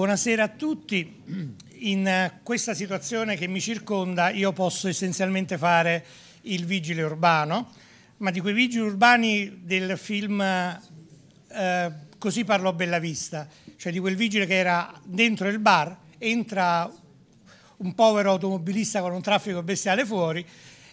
Buonasera a tutti. In eh, questa situazione che mi circonda io posso essenzialmente fare il vigile urbano, ma di quei vigili urbani del film eh, Così parlò vista, cioè di quel vigile che era dentro il bar, entra un povero automobilista con un traffico bestiale fuori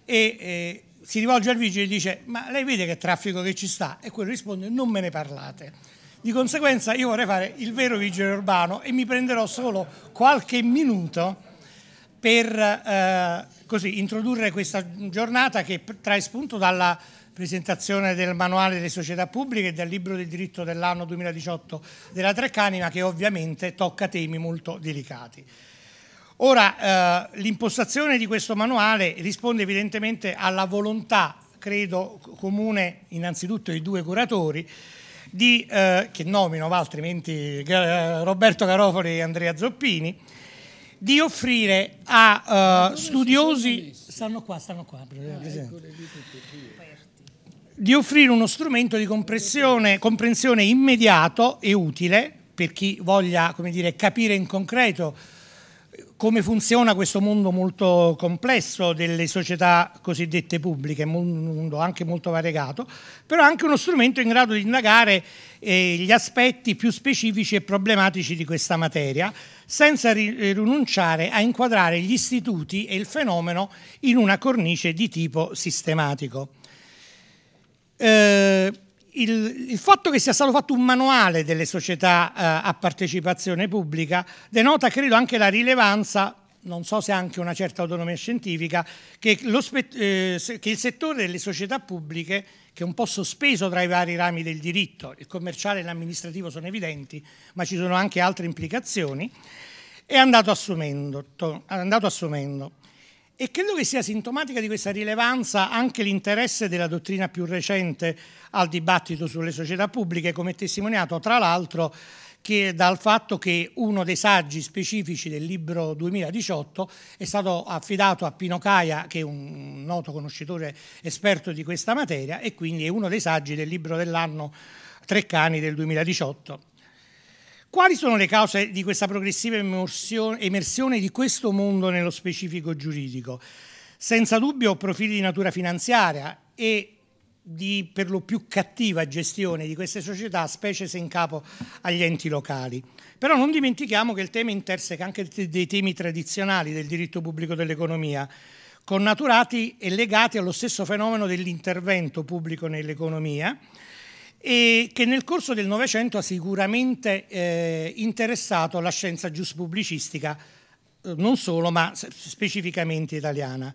e eh, si rivolge al vigile e dice ma lei vede che traffico che ci sta? E quello risponde non me ne parlate. Di conseguenza io vorrei fare il vero vigile urbano e mi prenderò solo qualche minuto per eh, così, introdurre questa giornata che trae spunto dalla presentazione del manuale delle società pubbliche e del libro del diritto dell'anno 2018 della Treccani, ma che ovviamente tocca temi molto delicati. Ora, eh, l'impostazione di questo manuale risponde evidentemente alla volontà, credo, comune innanzitutto ai due curatori, di, eh, che nomino altrimenti eh, Roberto Carofoli e Andrea Zoppini, di offrire a eh, studiosi... Stanno qua, stanno qua. Ah, di offrire uno strumento di comprensione immediato e utile per chi voglia dire, capire in concreto come funziona questo mondo molto complesso delle società cosiddette pubbliche, un mondo anche molto variegato, però anche uno strumento in grado di indagare eh, gli aspetti più specifici e problematici di questa materia, senza ri rinunciare a inquadrare gli istituti e il fenomeno in una cornice di tipo sistematico. Eh, il, il, fatto che sia stato fatto un manuale delle società eh, a partecipazione pubblica denota, credo, anche la rilevanza non so se anche una certa autonomia scientifica, che, eh, che, il settore delle società pubbliche, che è un po' sospeso tra i vari rami del diritto, il commerciale e l'amministrativo sono evidenti, ma ci sono anche altre implicazioni, è andato assumendo. È andato assumendo. E credo che sia sintomatica di questa rilevanza anche l'interesse della dottrina più recente al dibattito sulle società pubbliche, come testimoniato tra l'altro dal fatto che uno dei saggi specifici del libro 2018 è stato affidato a Pino Caia, che è un noto conoscitore esperto di questa materia, e quindi è uno dei saggi del libro dell'anno Treccani del 2018. Quali sono le cause di questa progressiva emersione di questo mondo nello specifico giuridico? Senza dubbio profili di natura finanziaria e di per lo più cattiva gestione di queste società, specie se in capo agli enti locali. Però non dimentichiamo che il tema interseca anche dei temi tradizionali del diritto pubblico dell'economia, connaturati e legati allo stesso fenomeno dell'intervento pubblico nell'economia, e che nel corso del Novecento ha sicuramente eh, interessato la scienza giuspubblicistica, eh, non solo, ma specificamente italiana.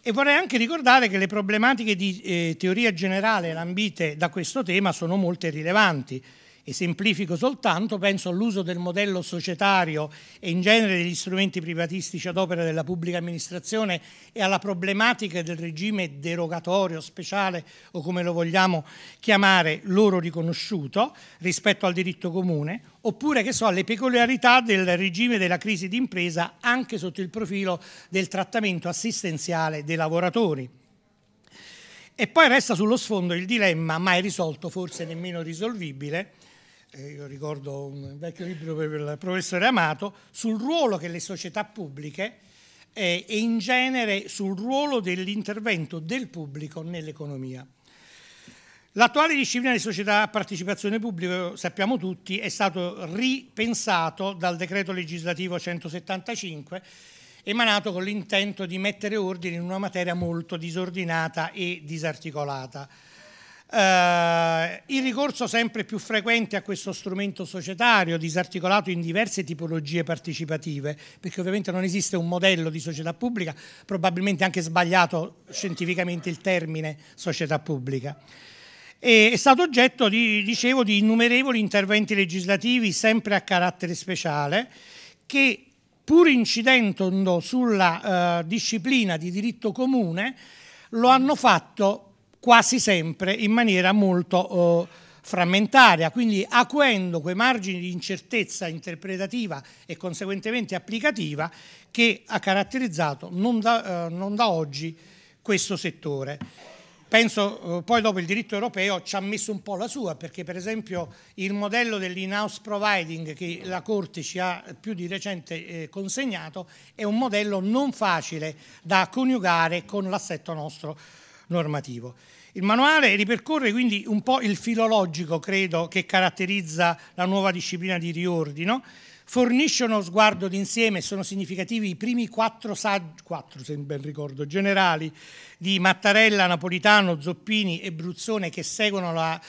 E vorrei anche ricordare che le problematiche di eh, teoria generale lambite da questo tema sono molte rilevanti esemplifico soltanto, penso all'uso del modello societario e in genere degli strumenti privatistici ad opera della pubblica amministrazione e alla problematica del regime derogatorio, speciale o come lo vogliamo chiamare, loro riconosciuto rispetto al diritto comune, oppure che so, alle peculiarità del regime della crisi d'impresa anche sotto il profilo del trattamento assistenziale dei lavoratori. E poi resta sullo sfondo il dilemma mai risolto, forse nemmeno risolvibile, eh, io ricordo un vecchio libro per il professore Amato, sul ruolo che le società pubbliche eh, e in genere sul ruolo dell'intervento del pubblico nell'economia. L'attuale disciplina di società a partecipazione pubblica, sappiamo tutti, è stato ripensato dal decreto legislativo 175 emanato con l'intento di mettere ordine in una materia molto disordinata e disarticolata. Eh, il ricorso sempre più frequente a questo strumento societario, disarticolato in diverse tipologie partecipative, perché ovviamente non esiste un modello di società pubblica, probabilmente anche sbagliato scientificamente il termine società pubblica. E è stato oggetto, di, dicevo, di innumerevoli interventi legislativi, sempre a carattere speciale, che pur incidendo sulla eh, disciplina di diritto comune, lo hanno fatto quasi sempre in maniera molto eh, frammentaria, quindi acuendo quei margini di incertezza interpretativa e conseguentemente applicativa che ha caratterizzato non da, eh, non da oggi questo settore. Penso oh, poi dopo il diritto europeo ci ha messo un po' la sua, perché per esempio il modello dell'in-house providing che la Corte ci ha più di recente eh, consegnato è un modello non facile da coniugare con l'assetto nostro normativo. Il manuale ripercorre quindi un po' il filologico, credo, che caratterizza la nuova disciplina di riordino, fornisce uno sguardo d'insieme, sono significativi i primi quattro saggi, quattro se ben ricordo, generali di Mattarella, Napolitano, Zoppini e Bruzzone che seguono la,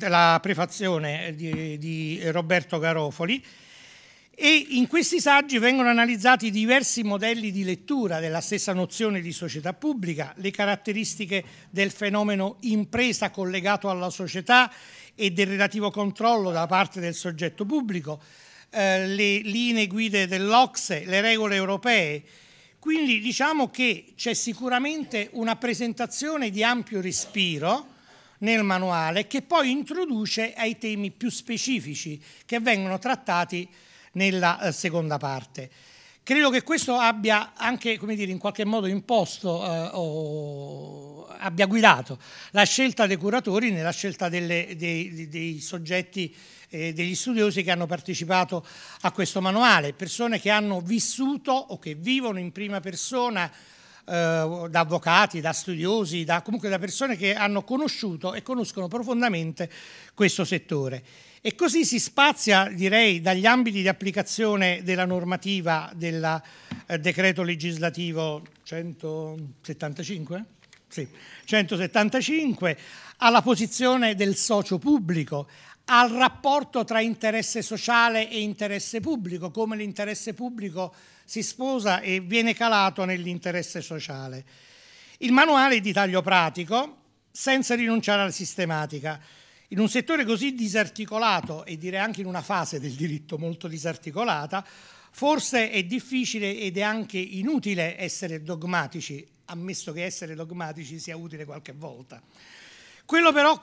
la prefazione eh, di, di Roberto Garofoli, e in questi saggi vengono analizzati diversi modelli di lettura della stessa nozione di società pubblica, le caratteristiche del fenomeno impresa collegato alla società e del relativo controllo da parte del soggetto pubblico, eh, le linee guide dell'Ocse, le regole europee. Quindi diciamo che c'è sicuramente una presentazione di ampio respiro nel manuale che poi introduce ai temi più specifici che vengono trattati nella eh, seconda parte. Credo che questo abbia anche, come dire, in qualche modo imposto eh, o abbia guidato la scelta dei curatori nella scelta delle, dei, dei, soggetti, eh, degli studiosi che hanno partecipato a questo manuale, persone che hanno vissuto o che vivono in prima persona eh, da avvocati, da studiosi, da, comunque da persone che hanno conosciuto e conoscono profondamente questo settore. E così si spazia, direi, dagli ambiti di applicazione della normativa del eh, decreto legislativo 175, sì, 175 alla posizione del socio pubblico, al rapporto tra interesse sociale e interesse pubblico, come l'interesse pubblico si sposa e viene calato nell'interesse sociale. Il manuale è di taglio pratico, senza rinunciare alla sistematica. In un settore così disarticolato e direi anche in una fase del diritto molto disarticolata, forse è difficile ed è anche inutile essere dogmatici, ammesso che essere dogmatici sia utile qualche volta. Quello però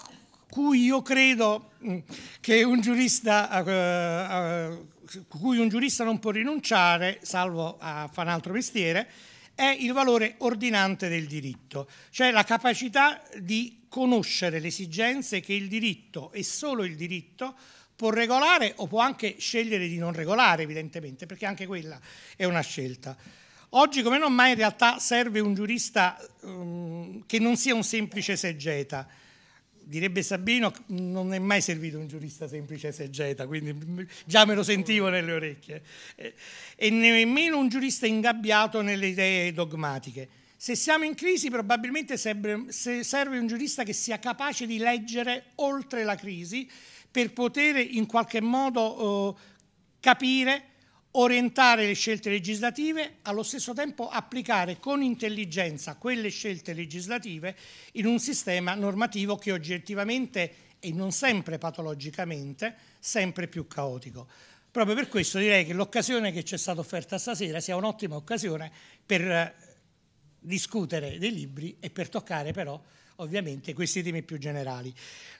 cui io credo mm, che un giurista, eh, eh, cui un giurista non può rinunciare, salvo a fare un altro mestiere, è il valore ordinante del diritto, cioè la capacità di conoscere le esigenze che il diritto e solo il diritto può regolare o può anche scegliere di non regolare, evidentemente, perché anche quella è una scelta. Oggi, come non mai, in realtà serve un giurista um, che non sia un semplice segeta, direbbe Sabino, non è mai servito un giurista semplice esegeta, quindi già me lo sentivo nelle orecchie, eh, e nemmeno un giurista ingabbiato nelle idee dogmatiche. Se siamo in crisi probabilmente serve un giurista che sia capace di leggere oltre la crisi per poter in qualche modo eh, capire orientare le scelte legislative, allo stesso tempo applicare con intelligenza quelle scelte legislative in un sistema normativo che oggettivamente e non sempre patologicamente sempre più caotico. Proprio per questo direi che l'occasione che ci è stata offerta stasera sia un'ottima occasione per eh, discutere dei libri e per toccare però ovviamente questi temi più generali.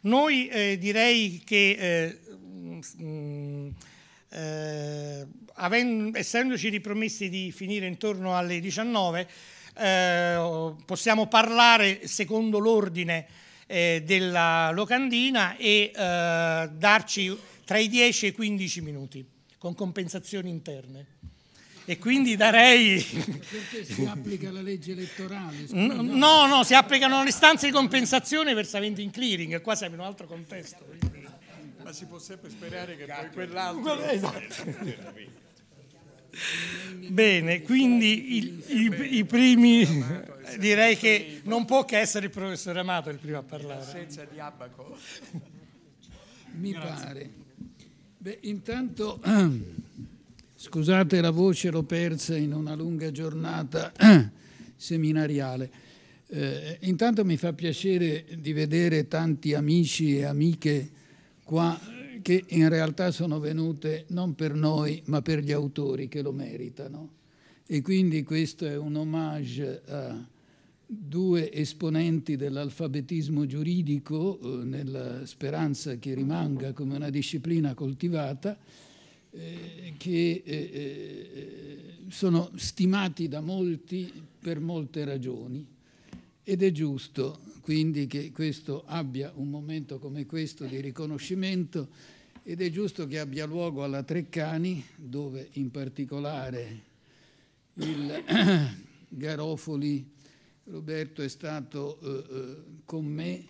Noi eh, direi che eh, mh, mm, mm, eh, avendo, essendoci ripromessi di finire intorno alle 19, eh, possiamo parlare secondo l'ordine eh, della locandina e eh, darci tra i 10 e i 15 minuti con compensazioni interne. E quindi darei. Perché si applica la legge elettorale? No, no, no, si applicano le stanze di compensazione versamente in clearing, e qua siamo in un altro contesto ma si può sempre sperare che poi quell'altro... Esatto. Eh, Bene, quindi il, i, i, primi, eh, direi che non può che essere il professore Amato il primo a parlare. Senza di Abaco. Mi Grazie. pare. Beh, intanto, scusate la voce, l'ho persa in una lunga giornata seminariale. Eh, intanto mi fa piacere di vedere tanti amici e amiche qua che in realtà sono venute non per noi ma per gli autori che lo meritano. E quindi questo è un omaggio a due esponenti dell'alfabetismo giuridico eh, nella speranza che rimanga come una disciplina coltivata eh, che eh, eh sono stimati da molti per molte ragioni ed è giusto quindi che questo abbia un momento come questo di riconoscimento ed è giusto che abbia luogo alla Treccani, dove in particolare il Garofoli Roberto è stato eh, eh, con me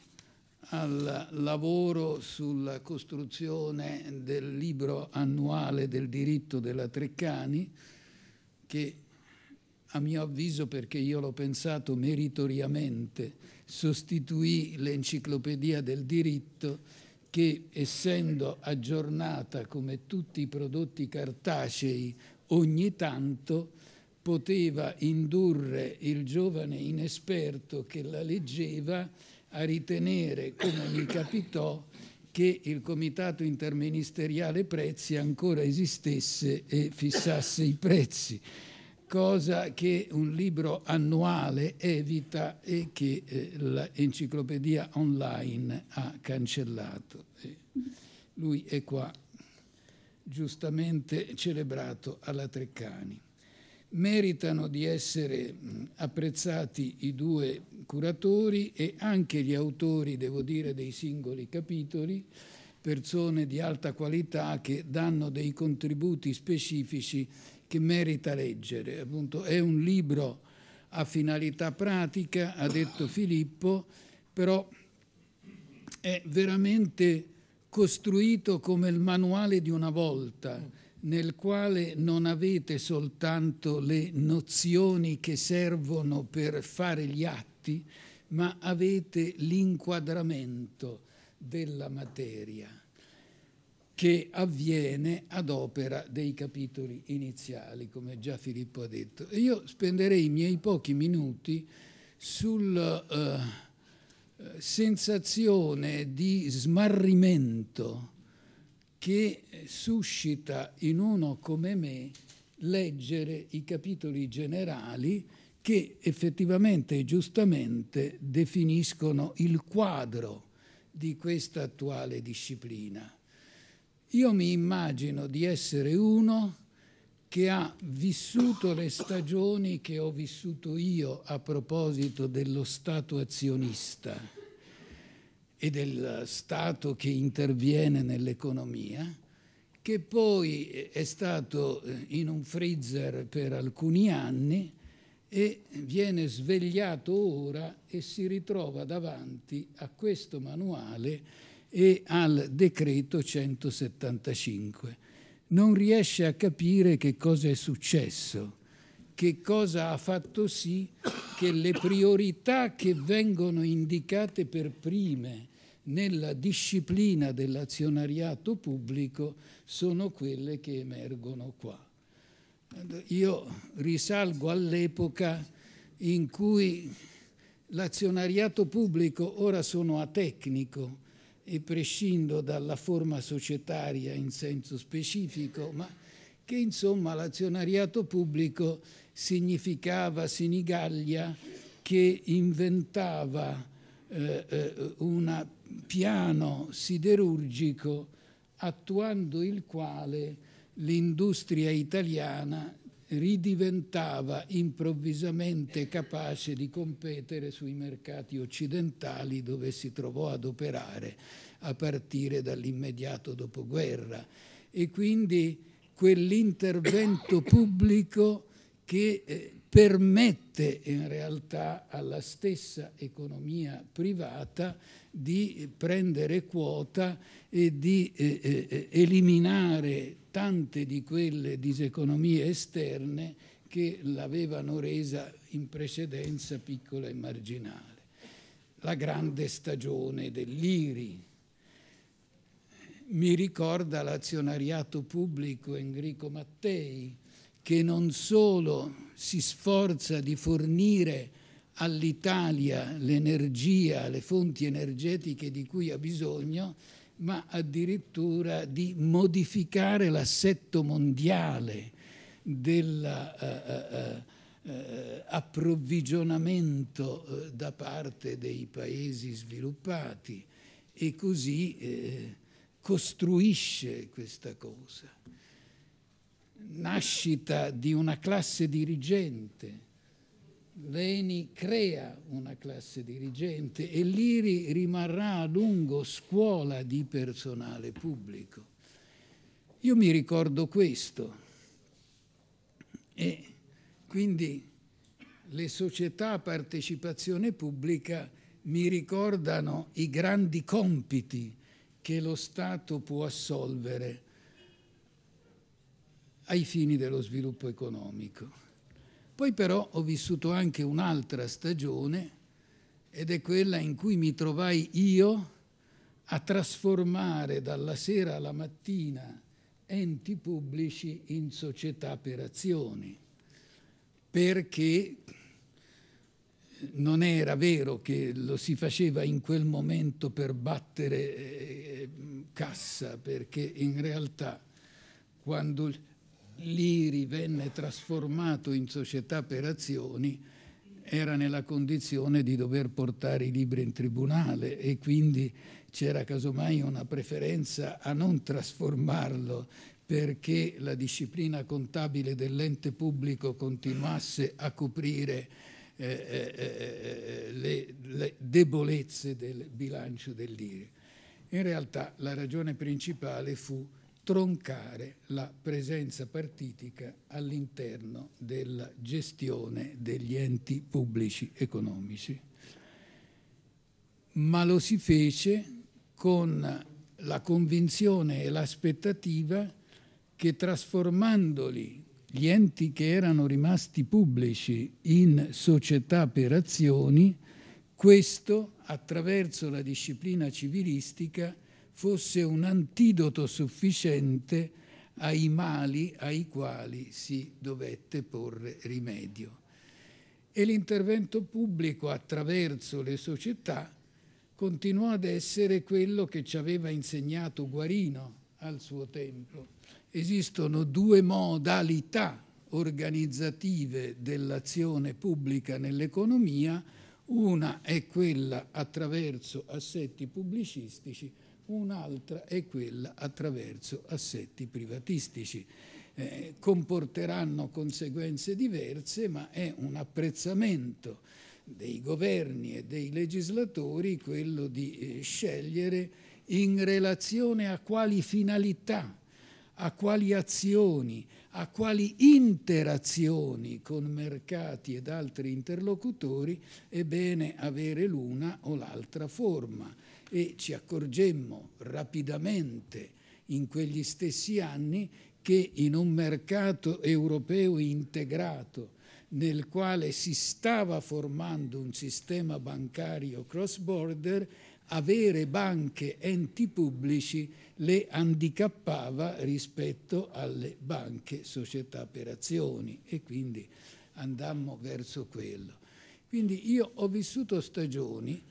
al lavoro sulla costruzione del libro annuale del diritto della Treccani che a mio avviso perché io l'ho pensato meritoriamente, sostituì l'enciclopedia del diritto che essendo aggiornata come tutti i prodotti cartacei ogni tanto poteva indurre il giovane inesperto che la leggeva a ritenere, come mi capitò, che il Comitato Interministeriale Prezzi ancora esistesse e fissasse i prezzi cosa che un libro annuale evita e che eh, l'enciclopedia online ha cancellato. E eh, lui è qua, giustamente celebrato alla Treccani. Meritano di essere apprezzati i due curatori e anche gli autori, devo dire, dei singoli capitoli, persone di alta qualità che danno dei contributi specifici che merita leggere. Appunto, è un libro a finalità pratica, ha detto Filippo, però è veramente costruito come il manuale di una volta, nel quale non avete soltanto le nozioni che servono per fare gli atti, ma avete l'inquadramento della materia che avviene ad opera dei capitoli iniziali, come già Filippo ha detto. E io spenderei i miei pochi minuti sulla uh, eh, eh, sensazione di smarrimento che suscita in uno come me leggere i capitoli generali che effettivamente e giustamente definiscono il quadro di questa attuale disciplina io mi immagino di essere uno che ha vissuto le stagioni che ho vissuto io a proposito dello Stato azionista e del Stato che interviene nell'economia, che poi è stato eh, in un freezer per alcuni anni e viene svegliato ora e si ritrova davanti a questo manuale e al decreto 175. Non riesce a capire che cosa è successo, che cosa ha fatto sì che le priorità che vengono indicate per prime nella disciplina dell'azionariato pubblico sono quelle che emergono qua. Io risalgo all'epoca in cui l'azionariato pubblico, ora sono a tecnico, e prescindo dalla forma societaria in senso specifico, ma che insomma l'azionariato pubblico significava Sinigaglia che inventava eh, eh un piano siderurgico attuando il quale l'industria italiana ridiventava improvvisamente capace di competere sui mercati occidentali dove si trovò ad operare a partire dall'immediato dopoguerra e quindi quell'intervento pubblico che eh, permette in realtà alla stessa economia privata di prendere quota e di eh, eh, eh eliminare tante di quelle diseconomie esterne che l'avevano resa in precedenza piccola e marginale. La grande stagione dell'IRI, mi ricorda l'azionariato pubblico Enrico Mattei, che non solo si sforza di fornire all'Italia l'energia, le fonti energetiche di cui ha bisogno, ma addirittura di modificare l'assetto mondiale dell'approvvigionamento eh, eh, eh, da parte dei paesi sviluppati e così costruisce questa cosa. Nascita di una classe dirigente Leni crea una classe dirigente e l'IRI rimarrà a lungo scuola di personale pubblico. Io mi ricordo questo e quindi le società a partecipazione pubblica mi ricordano i grandi compiti che lo Stato può assolvere ai fini dello sviluppo economico. Poi però ho vissuto anche un'altra stagione ed è quella in cui mi trovai io a trasformare dalla sera alla mattina enti pubblici in società per azioni, perché non era vero che lo si faceva in quel momento per battere eh, eh cassa, perché in realtà quando l'IRI venne trasformato in società per azioni era nella condizione di dover portare i libri in tribunale e quindi c'era casomai una preferenza a non trasformarlo perché la disciplina contabile dell'ente pubblico continuasse a coprire eh, eh, eh le, le, debolezze del bilancio dell'IRI. In realtà la ragione principale fu troncare la presenza partitica all'interno della gestione degli enti pubblici economici. Ma lo si fece con la convinzione e l'aspettativa che trasformandoli gli enti che erano rimasti pubblici in società per azioni, questo attraverso la disciplina civilistica fosse un antidoto sufficiente ai mali ai quali si dovette porre rimedio. E l'intervento pubblico attraverso le società continuò ad essere quello che ci aveva insegnato Guarino al suo tempo. Esistono due modalità organizzative dell'azione pubblica nell'economia, una è quella attraverso assetti pubblicistici, un'altra è quella attraverso assetti privatistici. Eh, comporteranno conseguenze diverse, ma è un apprezzamento dei governi e dei legislatori quello di eh, scegliere in relazione a quali finalità, a quali azioni, a quali interazioni con mercati ed altri interlocutori è bene avere l'una o l'altra forma e ci accorgemmo rapidamente in quegli stessi anni che in un mercato europeo integrato nel quale si stava formando un sistema bancario cross border, avere banche enti pubblici le handicappava rispetto alle banche società per azioni e quindi andammo verso quello. Quindi io ho vissuto stagioni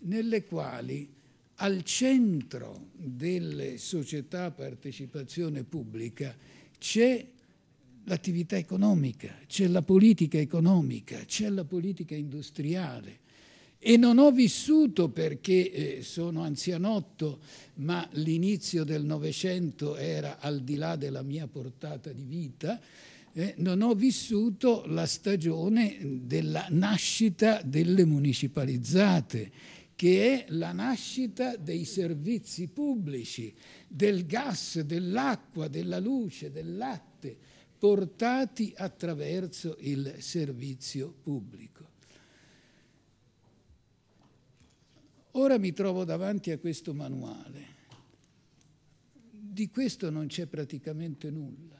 nelle quali al centro delle società a partecipazione pubblica c'è l'attività economica, c'è la politica economica, c'è la politica industriale. E non ho vissuto perché eh, sono anzianotto, ma l'inizio del Novecento era al di là della mia portata di vita, eh, non ho vissuto la stagione della nascita delle municipalizzate che è la nascita dei servizi pubblici, del gas, dell'acqua, della luce, del latte, portati attraverso il servizio pubblico. Ora mi trovo davanti a questo manuale. Di questo non c'è praticamente nulla.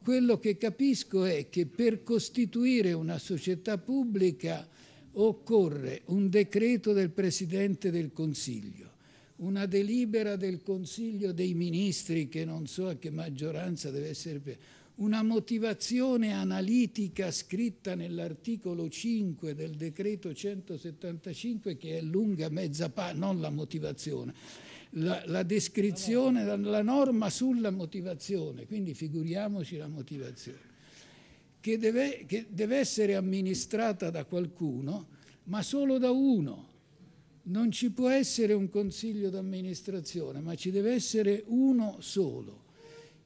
Quello che capisco è che per costituire una società pubblica occorre un decreto del Presidente del Consiglio, una delibera del Consiglio dei Ministri che non so a che maggioranza deve essere, una motivazione analitica scritta nell'articolo 5 del decreto 175 che è lunga mezza pagina, non la motivazione, la, la descrizione, la, norma sulla motivazione, quindi figuriamoci la motivazione che deve, che deve essere amministrata da qualcuno, ma solo da uno. Non ci può essere un consiglio d'amministrazione, ma ci deve essere uno solo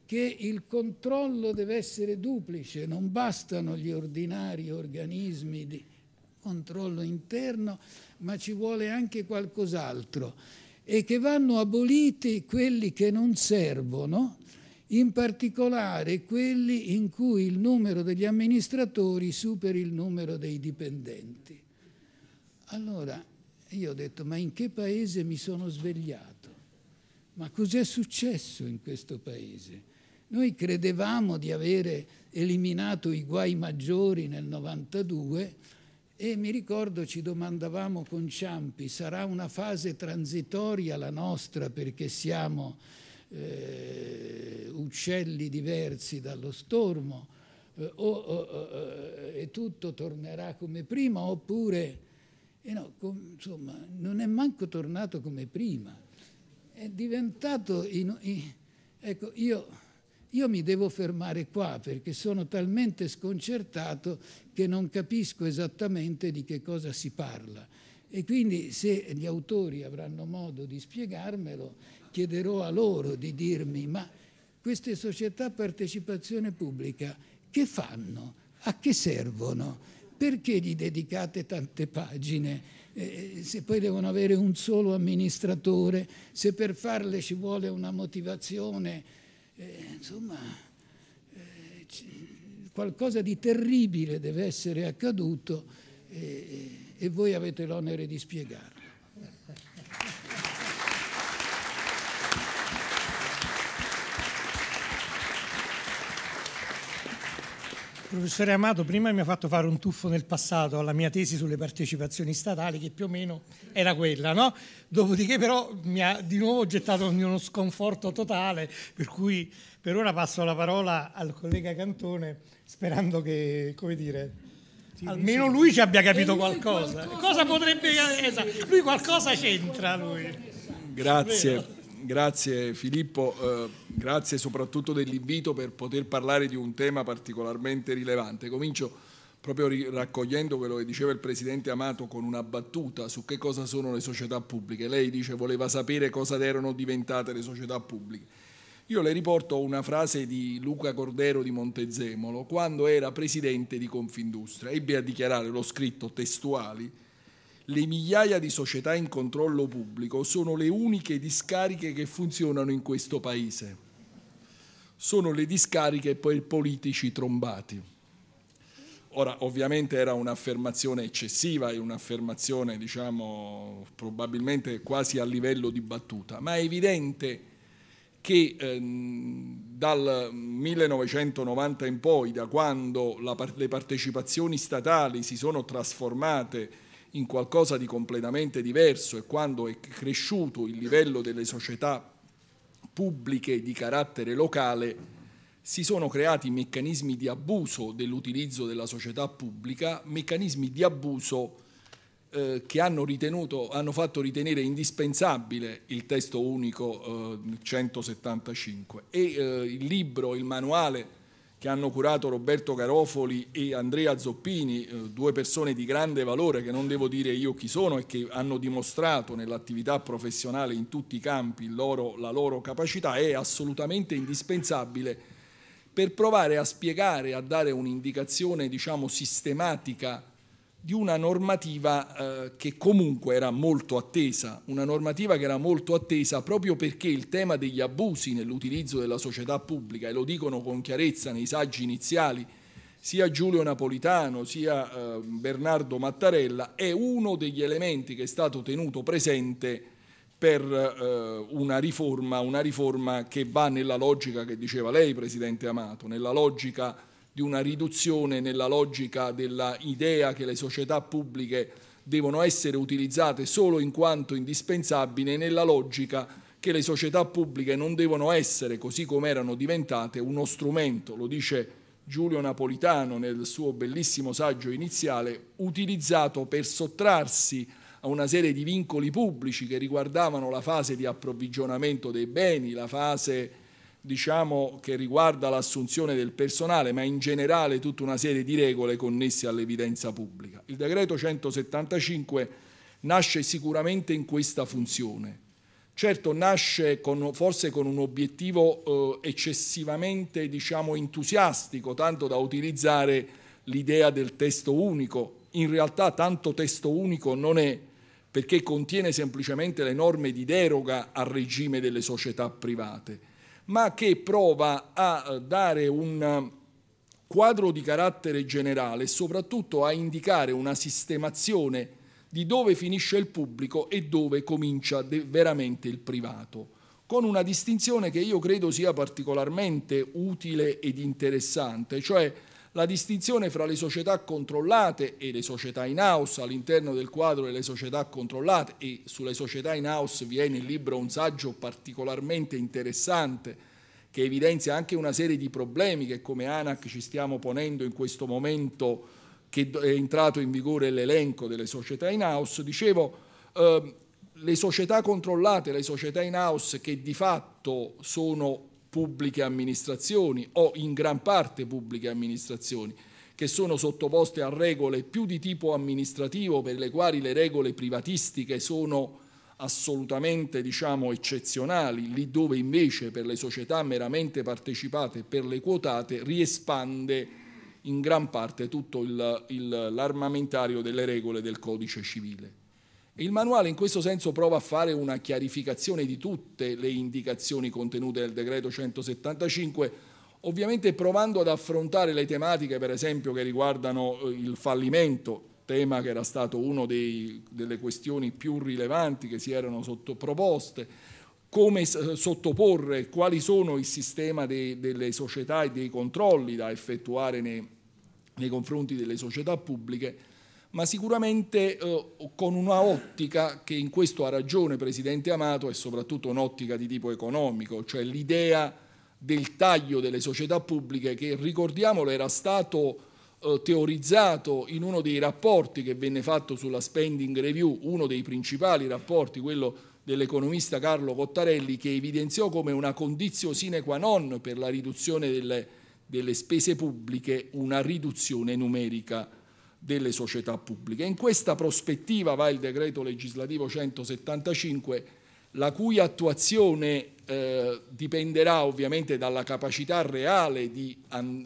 che il controllo deve essere duplice, non bastano gli ordinari organismi di controllo interno, ma ci vuole anche qualcos'altro e che vanno aboliti quelli che non servono in particolare quelli in cui il numero degli amministratori superi il numero dei dipendenti. Allora io ho detto ma in che paese mi sono svegliato? Ma cos'è successo in questo paese? Noi credevamo di avere eliminato i guai maggiori nel 92 e mi ricordo ci domandavamo con Ciampi sarà una fase transitoria la nostra perché siamo eh, uccelli diversi dallo stormo, eh, o, o, eh, e tutto tornerà come prima, oppure, eh, no, com, insomma, non è manco tornato come prima. È diventato... In, in, ecco, io... Io mi devo fermare qua perché sono talmente sconcertato che non capisco esattamente di che cosa si parla. E quindi se gli autori avranno modo di spiegarmelo, chiederò a loro di dirmi ma queste società a partecipazione pubblica che fanno? A che servono? Perché gli dedicate tante pagine? Eh, eh se poi devono avere un solo amministratore, se per farle ci vuole una motivazione, eh, insomma eh, qualcosa di terribile deve essere accaduto eh, eh, e voi avete l'onere di spiegarlo. Professore Amato, prima mi ha fatto fare un tuffo nel passato alla mia tesi sulle partecipazioni statali, che più o meno era quella, no? Dopodiché però mi ha di nuovo gettato in uno sconforto totale, per cui per ora passo la parola al collega Cantone, sperando che, come dire, almeno lui ci abbia capito qualcosa. Cosa potrebbe... Esatto, lui qualcosa c'entra, lui. Grazie grazie Filippo, eh, grazie soprattutto dell'invito per poter parlare di un tema particolarmente rilevante. Comincio proprio raccogliendo quello che diceva il Presidente Amato con una battuta su che cosa sono le società pubbliche. Lei dice voleva sapere cosa erano diventate le società pubbliche. Io le riporto una frase di Luca Cordero di Montezemolo quando era Presidente di Confindustria. Ebbe a dichiarare, l'ho scritto testuali, le migliaia di società in controllo pubblico sono le uniche discariche che funzionano in questo Paese. Sono le discariche per politici trombati. Ora, ovviamente era un'affermazione eccessiva e un'affermazione, diciamo, probabilmente quasi a livello di battuta, ma è evidente che ehm, dal 1990 in poi, da quando par le partecipazioni statali si sono trasformate in qualcosa di completamente diverso e quando è cresciuto il livello delle società pubbliche di carattere locale, si sono creati meccanismi di abuso dell'utilizzo della società pubblica, meccanismi di abuso eh, che hanno, ritenuto, hanno, fatto ritenere indispensabile il testo unico eh, 175 e eh, il libro, il manuale che hanno curato Roberto Garofoli e Andrea Zoppini, eh, due persone di grande valore che non devo dire io chi sono e che hanno dimostrato nell'attività professionale in tutti i campi loro, la loro capacità, è assolutamente indispensabile per provare a spiegare, a dare un'indicazione diciamo, sistematica di una normativa eh, che comunque era molto attesa, una normativa che era molto attesa proprio perché il tema degli abusi nell'utilizzo della società pubblica, e lo dicono con chiarezza nei saggi iniziali sia Giulio Napolitano sia eh, Bernardo Mattarella, è uno degli elementi che è stato tenuto presente per eh, una, riforma, una riforma che va nella logica che diceva lei, Presidente Amato, nella logica di una riduzione nella logica dell'idea che le società pubbliche devono essere utilizzate solo in quanto indispensabili nella logica che le società pubbliche non devono essere, così come erano diventate, uno strumento, lo dice Giulio Napolitano nel suo bellissimo saggio iniziale, utilizzato per sottrarsi a una serie di vincoli pubblici che riguardavano la fase di approvvigionamento dei beni, la fase diciamo, che riguarda l'assunzione del personale, ma in generale tutta una serie di regole connesse all'evidenza pubblica. Il decreto 175 nasce sicuramente in questa funzione. Certo, nasce con, forse con un obiettivo eh, eccessivamente diciamo, entusiastico, tanto da utilizzare l'idea del testo unico. In realtà tanto testo unico non è, perché contiene semplicemente le norme di deroga al regime delle società private ma che prova a eh, dare un eh, quadro di carattere generale e soprattutto a indicare una sistemazione di dove finisce il pubblico e dove comincia veramente il privato, con una distinzione che io credo sia particolarmente utile ed interessante, cioè la distinzione fra le società controllate e le società in house all'interno del quadro delle società controllate e sulle società in house viene il libro un saggio particolarmente interessante che evidenzia anche una serie di problemi che come ANAC ci stiamo ponendo in questo momento che è entrato in vigore l'elenco delle società in house, dicevo eh, le società controllate, le società in house che di fatto sono pubbliche amministrazioni o in gran parte pubbliche amministrazioni che sono sottoposte a regole più di tipo amministrativo per le quali le regole privatistiche sono assolutamente diciamo, eccezionali, lì dove invece per le società meramente partecipate e per le quotate riespande in gran parte tutto l'armamentario delle regole del codice civile. Il manuale in questo senso prova a fare una chiarificazione di tutte le indicazioni contenute nel decreto 175, ovviamente provando ad affrontare le tematiche, per esempio, che riguardano eh, il fallimento, tema che era stato una delle questioni più rilevanti che si erano sottoproposte, come sottoporre, quali sono il sistema dei, delle società e dei controlli da effettuare nei, nei confronti delle società pubbliche ma sicuramente eh, con una ottica che in questo ha ragione Presidente Amato è soprattutto un'ottica di tipo economico, cioè l'idea del taglio delle società pubbliche che ricordiamolo era stato eh, teorizzato in uno dei rapporti che venne fatto sulla spending review, uno dei principali rapporti, quello dell'economista Carlo Cottarelli che evidenziò come una condizio sine qua non per la riduzione delle, delle spese pubbliche una riduzione numerica delle società pubbliche. In questa prospettiva va il decreto legislativo 175, la cui attuazione eh, dipenderà ovviamente dalla capacità reale di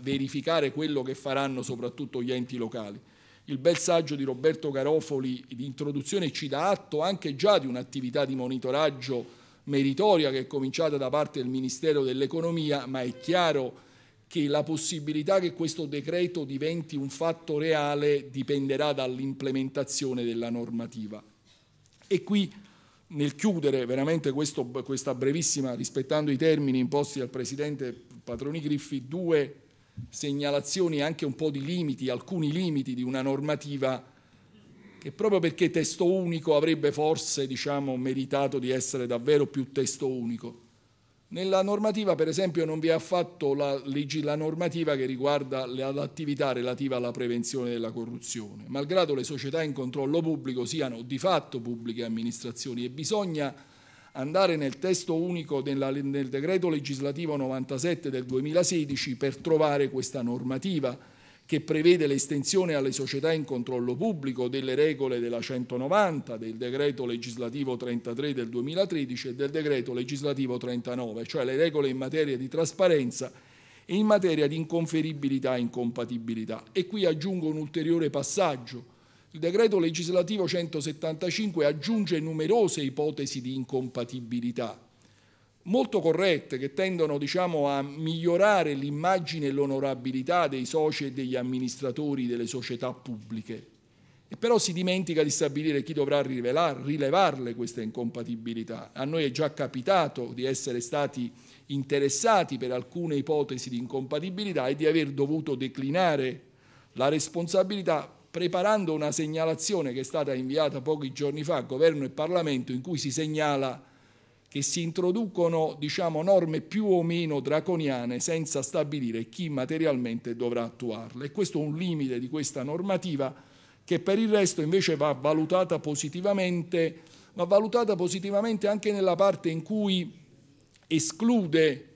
verificare quello che faranno soprattutto gli enti locali. Il bel saggio di Roberto Garofoli di introduzione ci dà atto anche già di un'attività di monitoraggio meritoria che è cominciata da parte del Ministero dell'Economia, ma è chiaro che la possibilità che questo decreto diventi un fatto reale dipenderà dall'implementazione della normativa. E qui nel chiudere veramente questo, questa brevissima, rispettando i termini imposti dal Presidente Patroni Griffi, due segnalazioni anche un po' di limiti, alcuni limiti di una normativa che proprio perché testo unico avrebbe forse diciamo, meritato di essere davvero più testo unico. Nella normativa, per esempio, non vi è affatto la, la normativa che riguarda l'attività relativa alla prevenzione della corruzione, malgrado le società in controllo pubblico siano di fatto pubbliche amministrazioni e bisogna andare nel testo unico della, nel decreto legislativo 97 del 2016 per trovare questa normativa che prevede l'estensione alle società in controllo pubblico delle regole della 190, del decreto legislativo 33 del 2013 e del decreto legislativo 39, cioè le regole in materia di trasparenza e in materia di inconferibilità e incompatibilità. E qui aggiungo un ulteriore passaggio. Il decreto legislativo 175 aggiunge numerose ipotesi di incompatibilità molto corrette che tendono diciamo, a migliorare l'immagine e l'onorabilità dei soci e degli amministratori delle società pubbliche. E però si dimentica di stabilire chi dovrà rivelar, rilevarle queste incompatibilità. A noi è già capitato di essere stati interessati per alcune ipotesi di incompatibilità e di aver dovuto declinare la responsabilità preparando una segnalazione che è stata inviata pochi giorni fa a Governo e Parlamento in cui si segnala che si introducono diciamo, norme più o meno draconiane senza stabilire chi materialmente dovrà attuarle. E questo è un limite di questa normativa che per il resto invece va valutata positivamente, ma valutata positivamente anche nella parte in cui esclude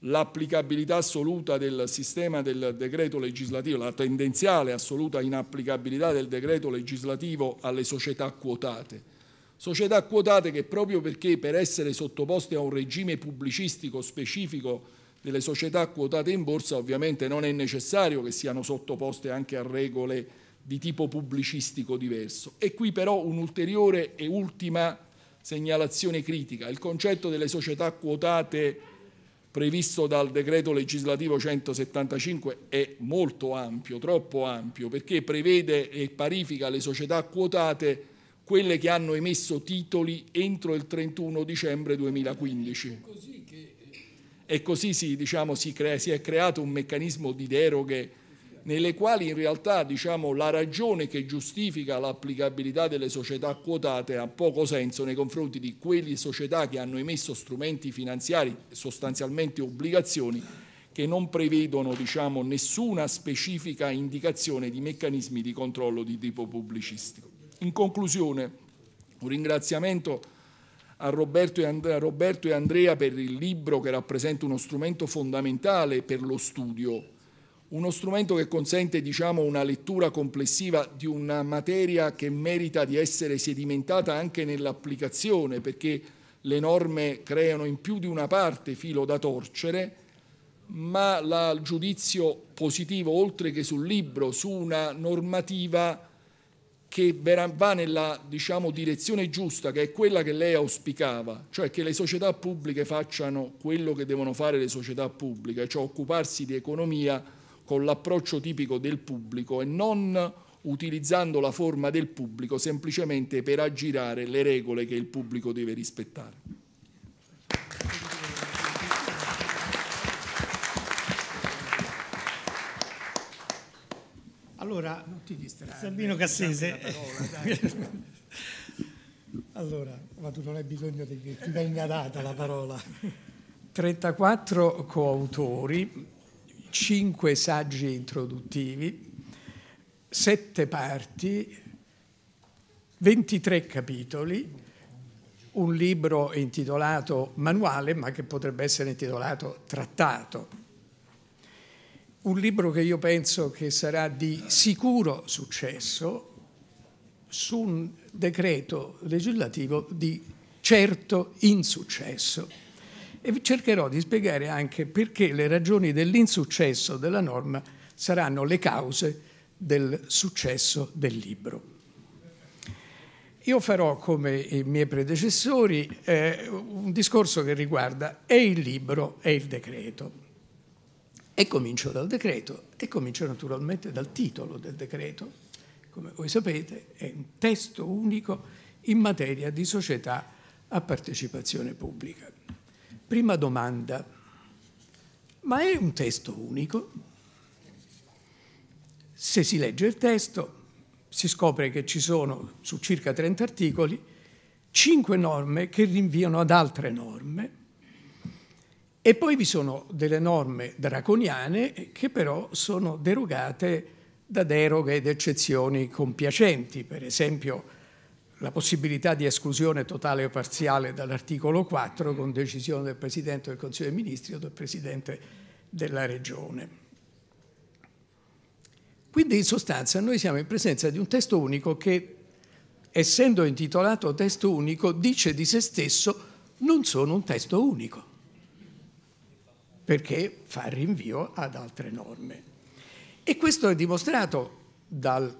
l'applicabilità assoluta del sistema del decreto legislativo, la tendenziale assoluta inapplicabilità del decreto legislativo alle società quotate Società quotate che proprio perché per essere sottoposte a un regime pubblicistico specifico delle società quotate in borsa ovviamente non è necessario che siano sottoposte anche a regole di tipo pubblicistico diverso. E qui però un'ulteriore e ultima segnalazione critica. Il concetto delle società quotate previsto dal decreto legislativo 175 è molto ampio, troppo ampio, perché prevede e parifica le società quotate quelle che hanno emesso titoli entro il 31 dicembre 2015. E così eh, si, diciamo, si, crea, si è creato un meccanismo di deroghe nelle quali in realtà diciamo, la ragione che giustifica l'applicabilità delle società quotate ha poco senso nei confronti di quelle società che hanno emesso strumenti finanziari, sostanzialmente obbligazioni, che non prevedono diciamo, nessuna specifica indicazione di meccanismi di controllo di tipo pubblicistico. In conclusione, un ringraziamento a Roberto, a Roberto e Andrea per il libro che rappresenta uno strumento fondamentale per lo studio, uno strumento che consente diciamo, una lettura complessiva di una materia che merita di essere sedimentata anche nell'applicazione, perché le norme creano in più di una parte filo da torcere, ma il giudizio positivo, oltre che sul libro, su una normativa che va nella diciamo, direzione giusta, che è quella che lei auspicava, cioè che le società pubbliche facciano quello che devono fare le società pubbliche, cioè occuparsi di economia con l'approccio tipico del pubblico e non utilizzando la forma del pubblico semplicemente per aggirare le regole che il pubblico deve rispettare. Allora, non ti distrarre, Sabino Cassese. allora, ma tu non hai bisogno che ti venga data la parola. 34 coautori, 5 saggi introduttivi, 7 parti, 23 capitoli, un libro intitolato Manuale, ma che potrebbe essere intitolato Trattato un libro che io penso che sarà di sicuro successo su un decreto legislativo di certo insuccesso. E cercherò di spiegare anche perché le ragioni dell'insuccesso della norma saranno le cause del successo del libro. Io farò, come i miei predecessori, eh, un discorso che riguarda e il libro e il decreto. E comincio dal decreto e comincio naturalmente dal titolo del decreto, come voi sapete è un testo unico in materia di società a partecipazione pubblica. Prima domanda, ma è un testo unico? Se si legge il testo si scopre che ci sono su circa 30 articoli 5 norme che rinviano ad altre norme e poi vi sono delle norme draconiane che però sono derogate da deroghe ed eccezioni compiacenti, per esempio la possibilità di esclusione totale o parziale dall'articolo 4 con decisione del Presidente del Consiglio dei Ministri o del Presidente della Regione. Quindi in sostanza noi siamo in presenza di un testo unico che, essendo intitolato testo unico, dice di se stesso non sono un testo unico perché fa rinvio ad altre norme. E questo è dimostrato dal,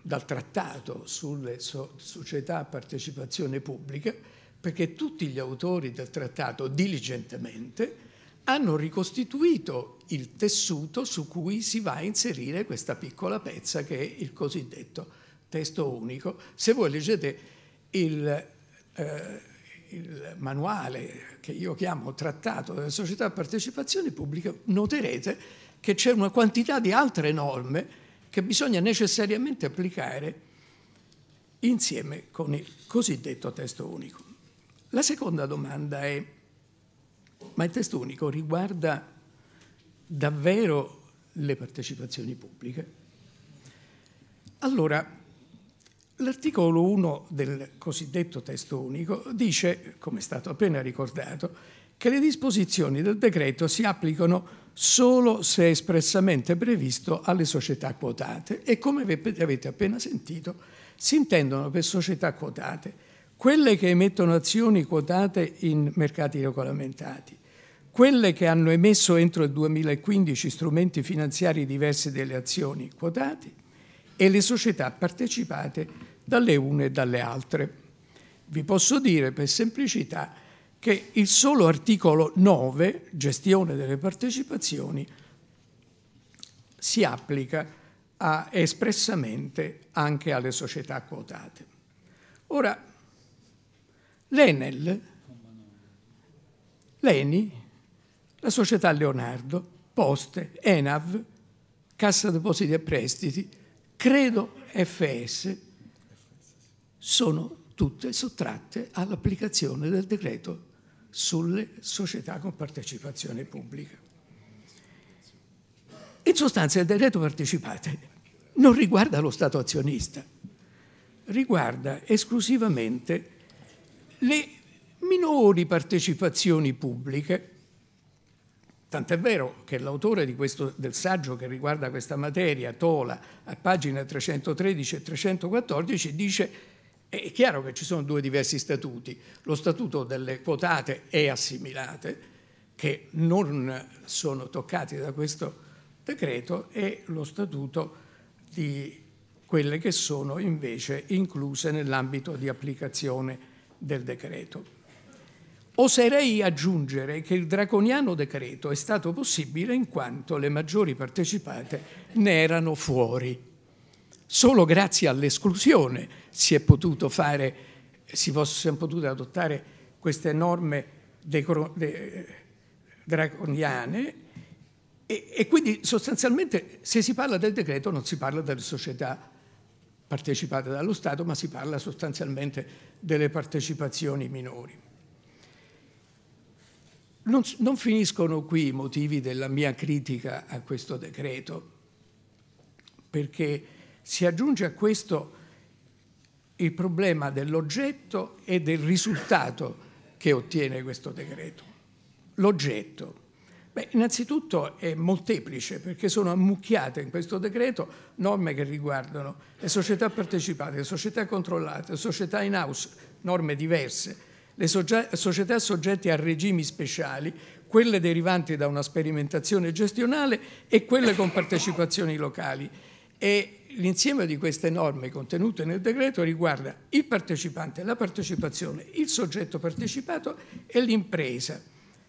dal trattato sulle so, società a partecipazione pubblica, perché tutti gli autori del trattato diligentemente hanno ricostituito il tessuto su cui si va a inserire questa piccola pezza che è il cosiddetto testo unico. Se voi leggete il, eh, il manuale che io chiamo Trattato della società a partecipazione pubblica, noterete che c'è una quantità di altre norme che bisogna necessariamente applicare insieme con il cosiddetto testo unico. La seconda domanda è, ma il testo unico riguarda davvero le partecipazioni pubbliche? Allora, L'articolo 1 del cosiddetto testo unico dice, come è stato appena ricordato, che le disposizioni del decreto si applicano solo se espressamente previsto alle società quotate e come avete appena sentito si intendono per società quotate quelle che emettono azioni quotate in mercati regolamentati, quelle che hanno emesso entro il 2015 strumenti finanziari diversi delle azioni quotate e le società partecipate dalle une e dalle altre. Vi posso dire per semplicità che il solo articolo 9, gestione delle partecipazioni, si applica a, espressamente anche alle società quotate. Ora, l'Enel, l'ENI, la società Leonardo, Poste, Enav, Cassa Depositi e Prestiti, Credo FS sono tutte sottratte all'applicazione del decreto sulle società con partecipazione pubblica. In sostanza il decreto partecipate non riguarda lo Stato azionista, riguarda esclusivamente le minori partecipazioni pubbliche. Tant'è vero che l'autore questo, del saggio che riguarda questa materia, Tola, a pagina 313 e 314, dice è chiaro che ci sono due diversi statuti, lo statuto delle quotate e assimilate, che non sono toccati da questo decreto, e lo statuto di quelle che sono invece incluse nell'ambito di applicazione del decreto. Oserei aggiungere che il draconiano decreto è stato possibile in quanto le maggiori partecipate ne erano fuori, solo grazie all'esclusione si è potuto fare, si sono potute adottare queste norme draconiane e, e, quindi sostanzialmente se si parla del decreto non si parla delle società partecipate dallo Stato, ma si parla sostanzialmente delle partecipazioni minori. Non, non finiscono qui i motivi della mia critica a questo decreto, perché si aggiunge a questo il problema dell'oggetto e del risultato che ottiene questo decreto. L'oggetto. Beh, innanzitutto è molteplice perché sono ammucchiate in questo decreto norme che riguardano le società partecipate, le società controllate, le società in house, norme diverse, le società soggette a regimi speciali, quelle derivanti da una sperimentazione gestionale e quelle con partecipazioni locali. E L'insieme di queste norme contenute nel decreto riguarda il partecipante, la partecipazione, il soggetto partecipato e l'impresa.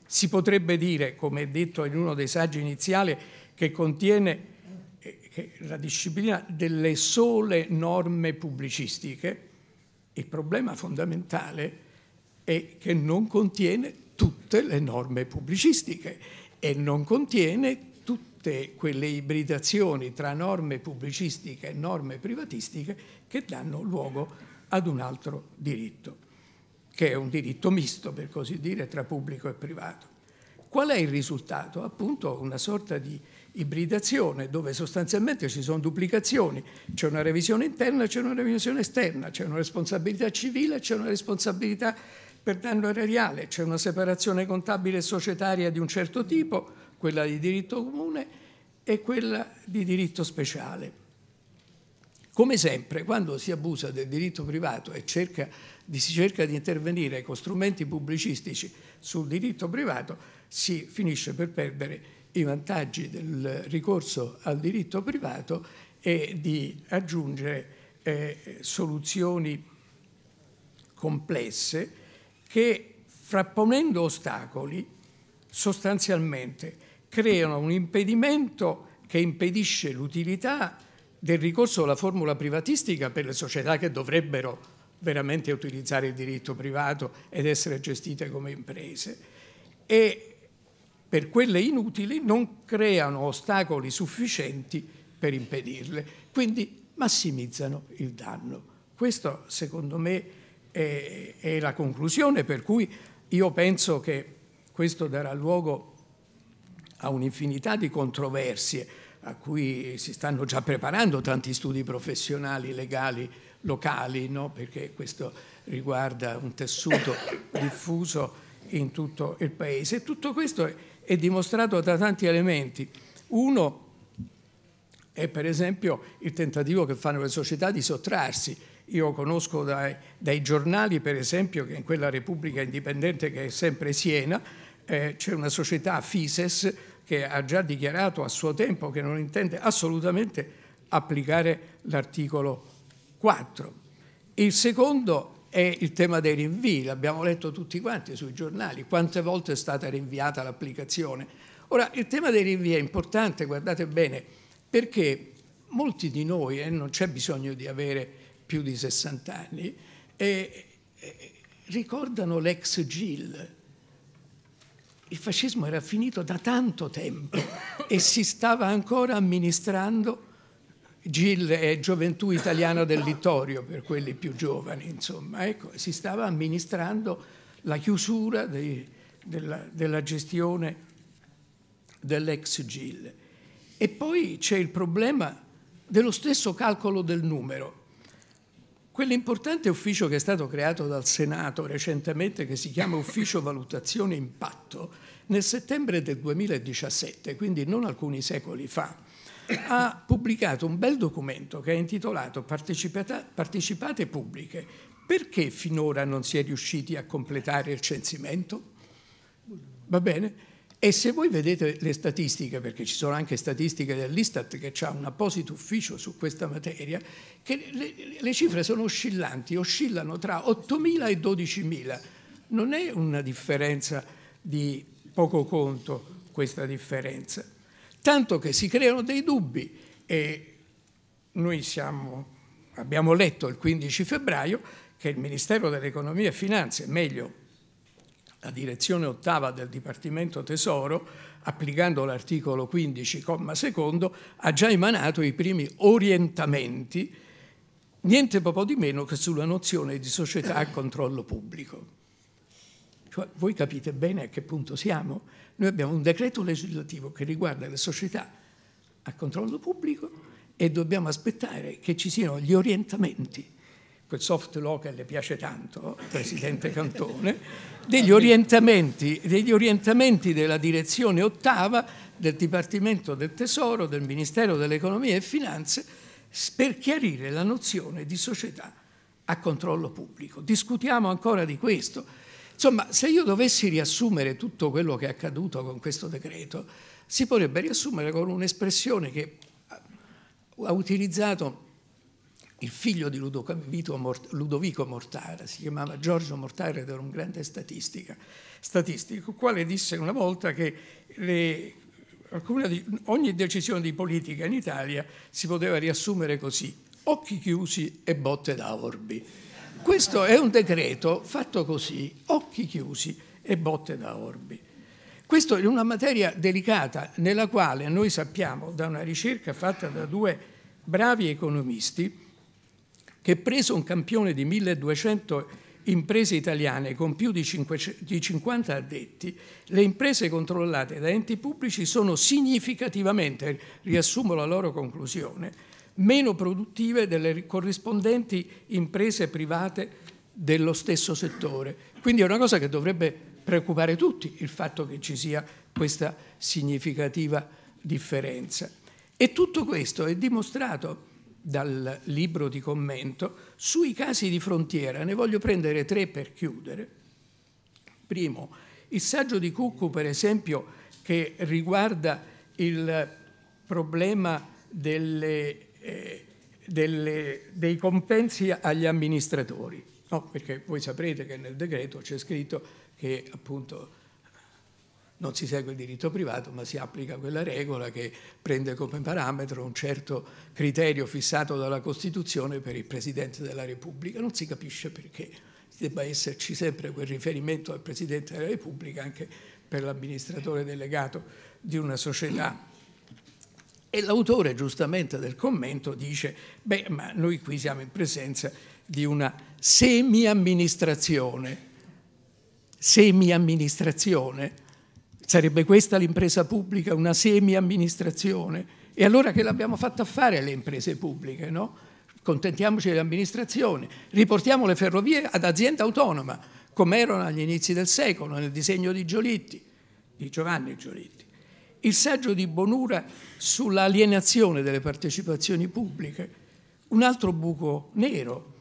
Si potrebbe dire, come detto in uno dei saggi iniziali, che contiene eh, la disciplina delle sole norme pubblicistiche, il problema fondamentale è che non contiene tutte le norme pubblicistiche e non contiene tutte quelle ibridazioni tra norme pubblicistiche e norme privatistiche che danno luogo ad un altro diritto, che è un diritto misto, per così dire, tra pubblico e privato. Qual è il risultato? Appunto una sorta di ibridazione dove sostanzialmente ci sono duplicazioni, c'è una revisione interna, c'è una revisione esterna, c'è una responsabilità civile, c'è una responsabilità per danno erariale, c'è una separazione contabile e societaria di un certo tipo, quella di diritto comune e quella di diritto speciale. Come sempre, quando si abusa del diritto privato e cerca, si cerca di intervenire con strumenti pubblicistici sul diritto privato, si finisce per perdere i vantaggi del ricorso al diritto privato e di aggiungere eh, soluzioni complesse che, frapponendo ostacoli, sostanzialmente creano un impedimento che impedisce l'utilità del ricorso alla formula privatistica per le società che dovrebbero veramente utilizzare il diritto privato ed essere gestite come imprese e per quelle inutili non creano ostacoli sufficienti per impedirle, quindi massimizzano il danno. Questa secondo me è, è la conclusione per cui io penso che questo darà luogo a a un'infinità di controversie a cui si stanno già preparando tanti studi professionali legali locali, no? perché questo riguarda un tessuto diffuso in tutto il paese. Tutto questo è dimostrato da tanti elementi. Uno è per esempio il tentativo che fanno le società di sottrarsi. Io conosco dai, dai giornali, per esempio, che in quella Repubblica indipendente che è sempre Siena, eh, c'è una società FISES che ha già dichiarato a suo tempo che non intende assolutamente applicare l'articolo 4. Il secondo è il tema dei rinvii, l'abbiamo letto tutti quanti sui giornali, quante volte è stata rinviata l'applicazione. Ora, il tema dei rinvii è importante, guardate bene, perché molti di noi, e eh, non c'è bisogno di avere più di 60 anni, eh, eh, ricordano l'ex GIL, il fascismo era finito da tanto tempo e si stava ancora amministrando. Gil è Gioventù Italiana del Littorio per quelli più giovani, insomma, ecco, si stava amministrando la chiusura dei, della, della, gestione dell'ex Gil. E poi c'è il problema dello stesso calcolo del numero. Quell'importante ufficio che è stato creato dal Senato recentemente, che si chiama Ufficio Valutazione Impatto, nel settembre del 2017, quindi non alcuni secoli fa, ha pubblicato un bel documento che è intitolato Partecipate pubbliche. Perché finora non si è riusciti a completare il censimento? Va bene? E se voi vedete le statistiche, perché ci sono anche statistiche dell'Istat che ha un apposito ufficio su questa materia, che le, le cifre sono oscillanti, oscillano tra 8.000 e 12.000. Non è una differenza di poco conto questa differenza. Tanto che si creano dei dubbi e noi siamo, abbiamo letto il 15 febbraio che il Ministero dell'Economia e Finanze, meglio la direzione ottava del Dipartimento Tesoro, applicando l'articolo 15, comma secondo, ha già emanato i primi orientamenti, niente poco di meno che sulla nozione di società a controllo pubblico. Cioè, voi capite bene a che punto siamo? Noi abbiamo un decreto legislativo che riguarda le società a controllo pubblico e dobbiamo aspettare che ci siano gli orientamenti quel soft law che le piace tanto, Presidente Cantone, degli orientamenti, degli orientamenti della direzione ottava del Dipartimento del Tesoro, del Ministero dell'Economia e Finanze, per chiarire la nozione di società a controllo pubblico. Discutiamo ancora di questo. Insomma, se io dovessi riassumere tutto quello che è accaduto con questo decreto, si potrebbe riassumere con un'espressione che ha utilizzato il figlio di Ludovico Mortara, si chiamava Giorgio Mortara ed era un grande statistico, il quale disse una volta che le, alcune, ogni decisione di politica in Italia si poteva riassumere così, occhi chiusi e botte da orbi. Questo è un decreto fatto così, occhi chiusi e botte da orbi. Questo è una materia delicata nella quale noi sappiamo da una ricerca fatta da due bravi economisti, che preso un campione di 1200 imprese italiane con più di, 50 addetti, le imprese controllate da enti pubblici sono significativamente, riassumo la loro conclusione, meno produttive delle corrispondenti imprese private dello stesso settore. Quindi è una cosa che dovrebbe preoccupare tutti il fatto che ci sia questa significativa differenza. E tutto questo è dimostrato dal libro di commento sui casi di frontiera. Ne voglio prendere tre per chiudere. Primo, il saggio di Cucco, per esempio, che riguarda il problema delle, eh, delle, dei compensi agli amministratori. No, perché voi saprete che nel decreto c'è scritto che appunto non si segue il diritto privato, ma si applica quella regola che prende come parametro un certo criterio fissato dalla Costituzione per il Presidente della Repubblica. Non si capisce perché debba esserci sempre quel riferimento al Presidente della Repubblica anche per l'amministratore delegato di una società. E l'autore giustamente del commento dice, beh, ma noi qui siamo in presenza di una semi-amministrazione, semi-amministrazione Sarebbe questa l'impresa pubblica, una semi-amministrazione. E allora che l'abbiamo fatta fare alle imprese pubbliche, no? Contentiamoci dell'amministrazione, riportiamo le ferrovie ad azienda autonoma, come erano agli inizi del secolo, nel disegno di Giolitti, di Giovanni Giolitti. Il saggio di Bonura sull'alienazione delle partecipazioni pubbliche, un altro buco nero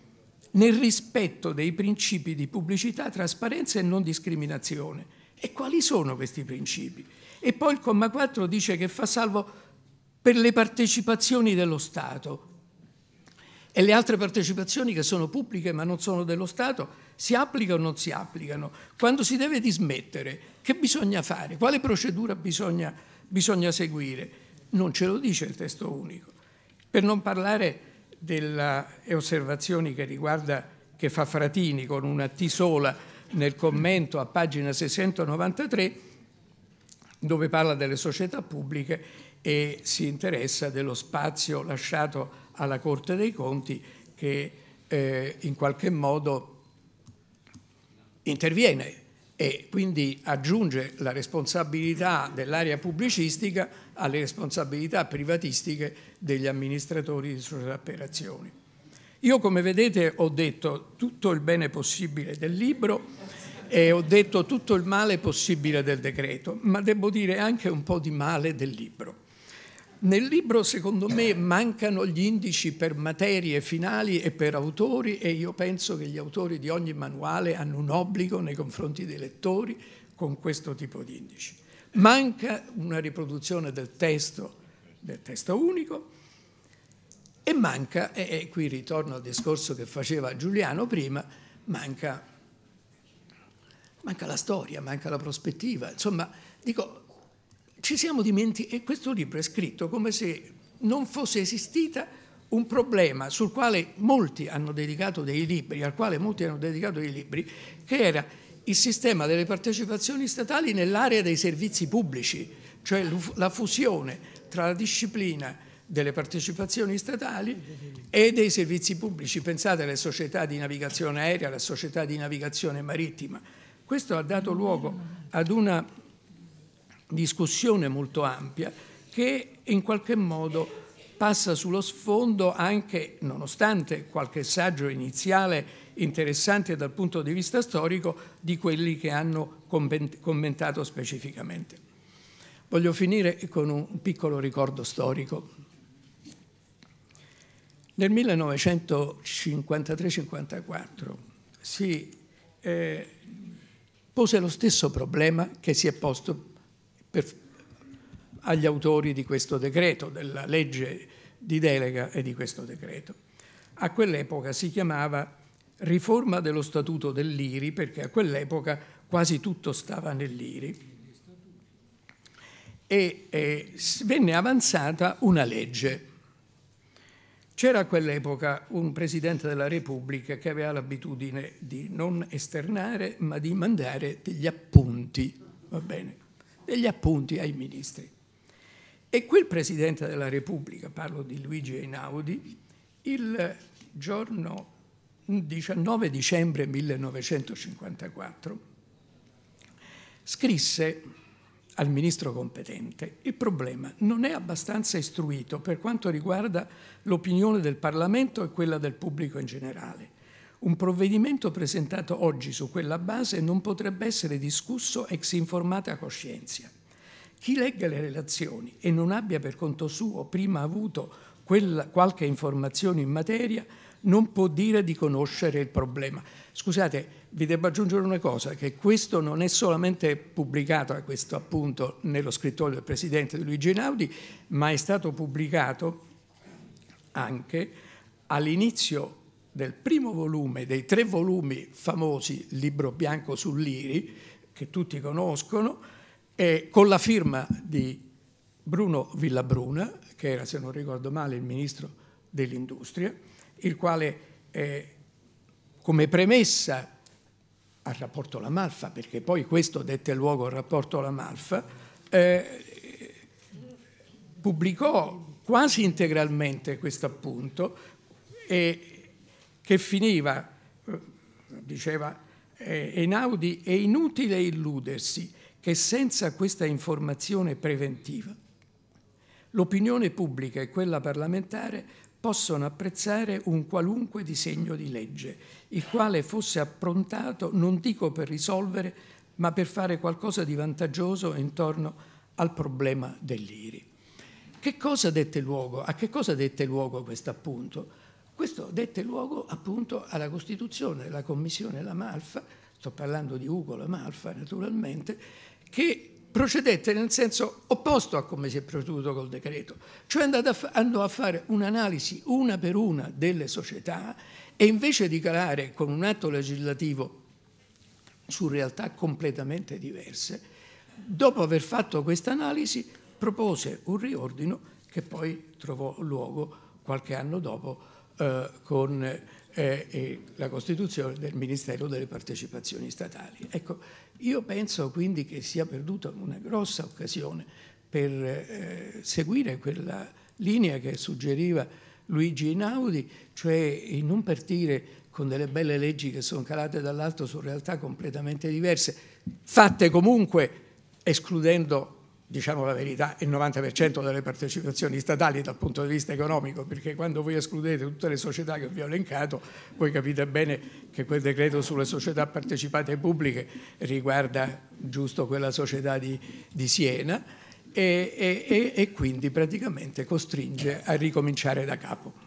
nel rispetto dei principi di pubblicità, trasparenza e non discriminazione e quali sono questi principi? E poi il comma 4 dice che fa salvo per le partecipazioni dello Stato e le altre partecipazioni che sono pubbliche ma non sono dello Stato si applicano o non si applicano? Quando si deve dismettere, che bisogna fare? Quale procedura bisogna, bisogna seguire? Non ce lo dice il testo unico. Per non parlare delle osservazioni che riguarda, che fa Fratini con una T sola, nel commento a pagina 693 dove parla delle società pubbliche e si interessa dello spazio lasciato alla Corte dei Conti che eh, in qualche modo interviene e quindi aggiunge la responsabilità dell'area pubblicistica alle responsabilità privatistiche degli amministratori di società per azioni. Io, come vedete, ho detto tutto il bene possibile del libro e ho detto tutto il male possibile del decreto, ma devo dire anche un po' di male del libro. Nel libro, secondo me, mancano gli indici per materie finali e per autori e io penso che gli autori di ogni manuale hanno un obbligo nei confronti dei lettori con questo tipo di indici. Manca una riproduzione del testo, del testo unico, e manca, e, e qui ritorno al discorso che faceva Giuliano prima, manca, manca la storia, manca la prospettiva. Insomma, dico, ci siamo dimenticati, e questo libro è scritto come se non fosse esistita un problema sul quale molti hanno dedicato dei libri, al quale molti hanno dedicato dei libri, che era il sistema delle partecipazioni statali nell'area dei servizi pubblici, cioè la fusione tra la disciplina delle partecipazioni statali e dei servizi pubblici. Pensate alle società di navigazione aerea, alle società di navigazione marittima. Questo ha dato luogo ad una discussione molto ampia che in qualche modo passa sullo sfondo anche, nonostante qualche saggio iniziale interessante dal punto di vista storico, di quelli che hanno commentato specificamente. Voglio finire con un piccolo ricordo storico. Nel 1953-54 si eh, pose lo stesso problema che si è posto per, agli autori di questo decreto, della legge di delega e di questo decreto. A quell'epoca si chiamava riforma dello statuto dell'IRI, perché a quell'epoca quasi tutto stava nell'IRI, e eh, venne avanzata una legge c'era a quell'epoca un Presidente della Repubblica che aveva l'abitudine di non esternare ma di mandare degli appunti, va bene, degli appunti ai ministri. E quel Presidente della Repubblica, parlo di Luigi Einaudi, il giorno 19 dicembre 1954 scrisse al ministro competente, il problema non è abbastanza istruito per quanto riguarda l'opinione del Parlamento e quella del pubblico in generale. Un provvedimento presentato oggi su quella base non potrebbe essere discusso ex informata coscienza. Chi legga le relazioni e non abbia per conto suo prima avuto quella, qualche informazione in materia non può dire di conoscere il problema. Scusate, vi devo aggiungere una cosa, che questo non è solamente pubblicato a questo appunto nello scrittorio del Presidente Luigi Einaudi, ma è stato pubblicato anche all'inizio del primo volume, dei tre volumi famosi, Libro Bianco sull'Iri, che tutti conoscono, con la firma di Bruno Villabruna, che era, se non ricordo male, il ministro dell'Industria, il quale eh, come premessa al rapporto La Malfa, perché poi questo dette luogo al rapporto La Malfa, eh, pubblicò quasi integralmente questo appunto eh, che finiva, eh, diceva Einaudi, eh, è inutile illudersi che senza questa informazione preventiva l'opinione pubblica e quella parlamentare possono apprezzare un qualunque disegno di legge, il quale fosse approntato non dico per risolvere, ma per fare qualcosa di vantaggioso intorno al problema dell'IRI. Che cosa dette luogo? A che cosa dette luogo questo appunto? Questo dette luogo appunto alla costituzione della commissione La Malfa, sto parlando di Ugo La Malfa naturalmente, che procedette nel senso opposto a come si è proceduto col decreto, cioè andò a fare un'analisi una per una delle società e invece di calare con un atto legislativo su realtà completamente diverse, dopo aver fatto questa analisi propose un riordino che poi trovò luogo qualche anno dopo eh, con eh, la costituzione del Ministero delle partecipazioni statali. Ecco, io penso quindi che sia perduta una grossa occasione per eh, seguire quella linea che suggeriva Luigi Inaudi, cioè in non partire con delle belle leggi che sono calate dall'alto su realtà completamente diverse, fatte comunque escludendo diciamo la verità, il 90% delle partecipazioni statali dal punto di vista economico, perché quando voi escludete tutte le società che vi ho elencato, voi capite bene che quel decreto sulle società partecipate pubbliche riguarda giusto quella società di, di Siena e, e, e, quindi praticamente costringe a ricominciare da capo.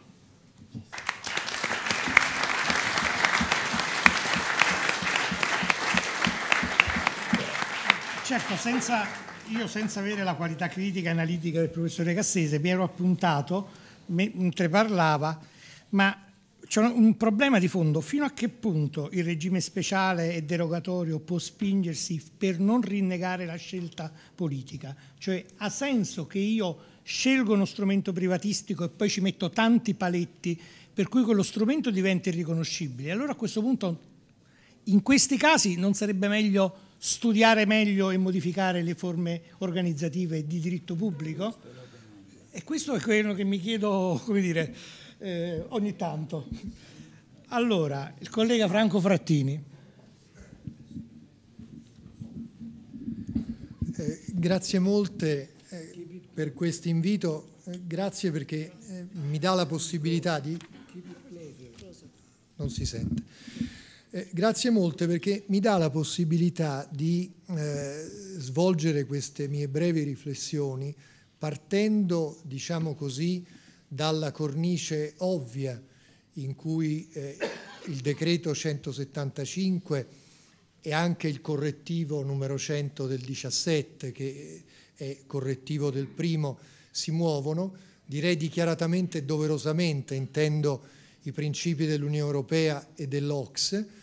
Certo, senza io senza avere la qualità critica e analitica del professore Cassese mi ero appuntato mentre parlava, ma c'è un problema di fondo, fino a che punto il regime speciale e derogatorio può spingersi per non rinnegare la scelta politica? Cioè ha senso che io scelgo uno strumento privatistico e poi ci metto tanti paletti per cui quello strumento diventa irriconoscibile. Allora a questo punto in questi casi non sarebbe meglio studiare meglio e modificare le forme organizzative di diritto pubblico? E questo è quello che mi chiedo, come dire, eh, ogni tanto. Allora, il collega Franco Frattini. Eh, grazie molte eh, per questo invito, eh, grazie perché eh, mi dà la possibilità di... Non si sente eh, grazie molte perché mi dà la possibilità di eh, svolgere queste mie brevi riflessioni partendo, diciamo così, dalla cornice ovvia in cui eh, il decreto 175 e anche il correttivo numero 100 del 17, che eh, è correttivo del primo, si muovono, direi dichiaratamente e doverosamente intendo i principi dell'Unione Europea e dell'Ocse,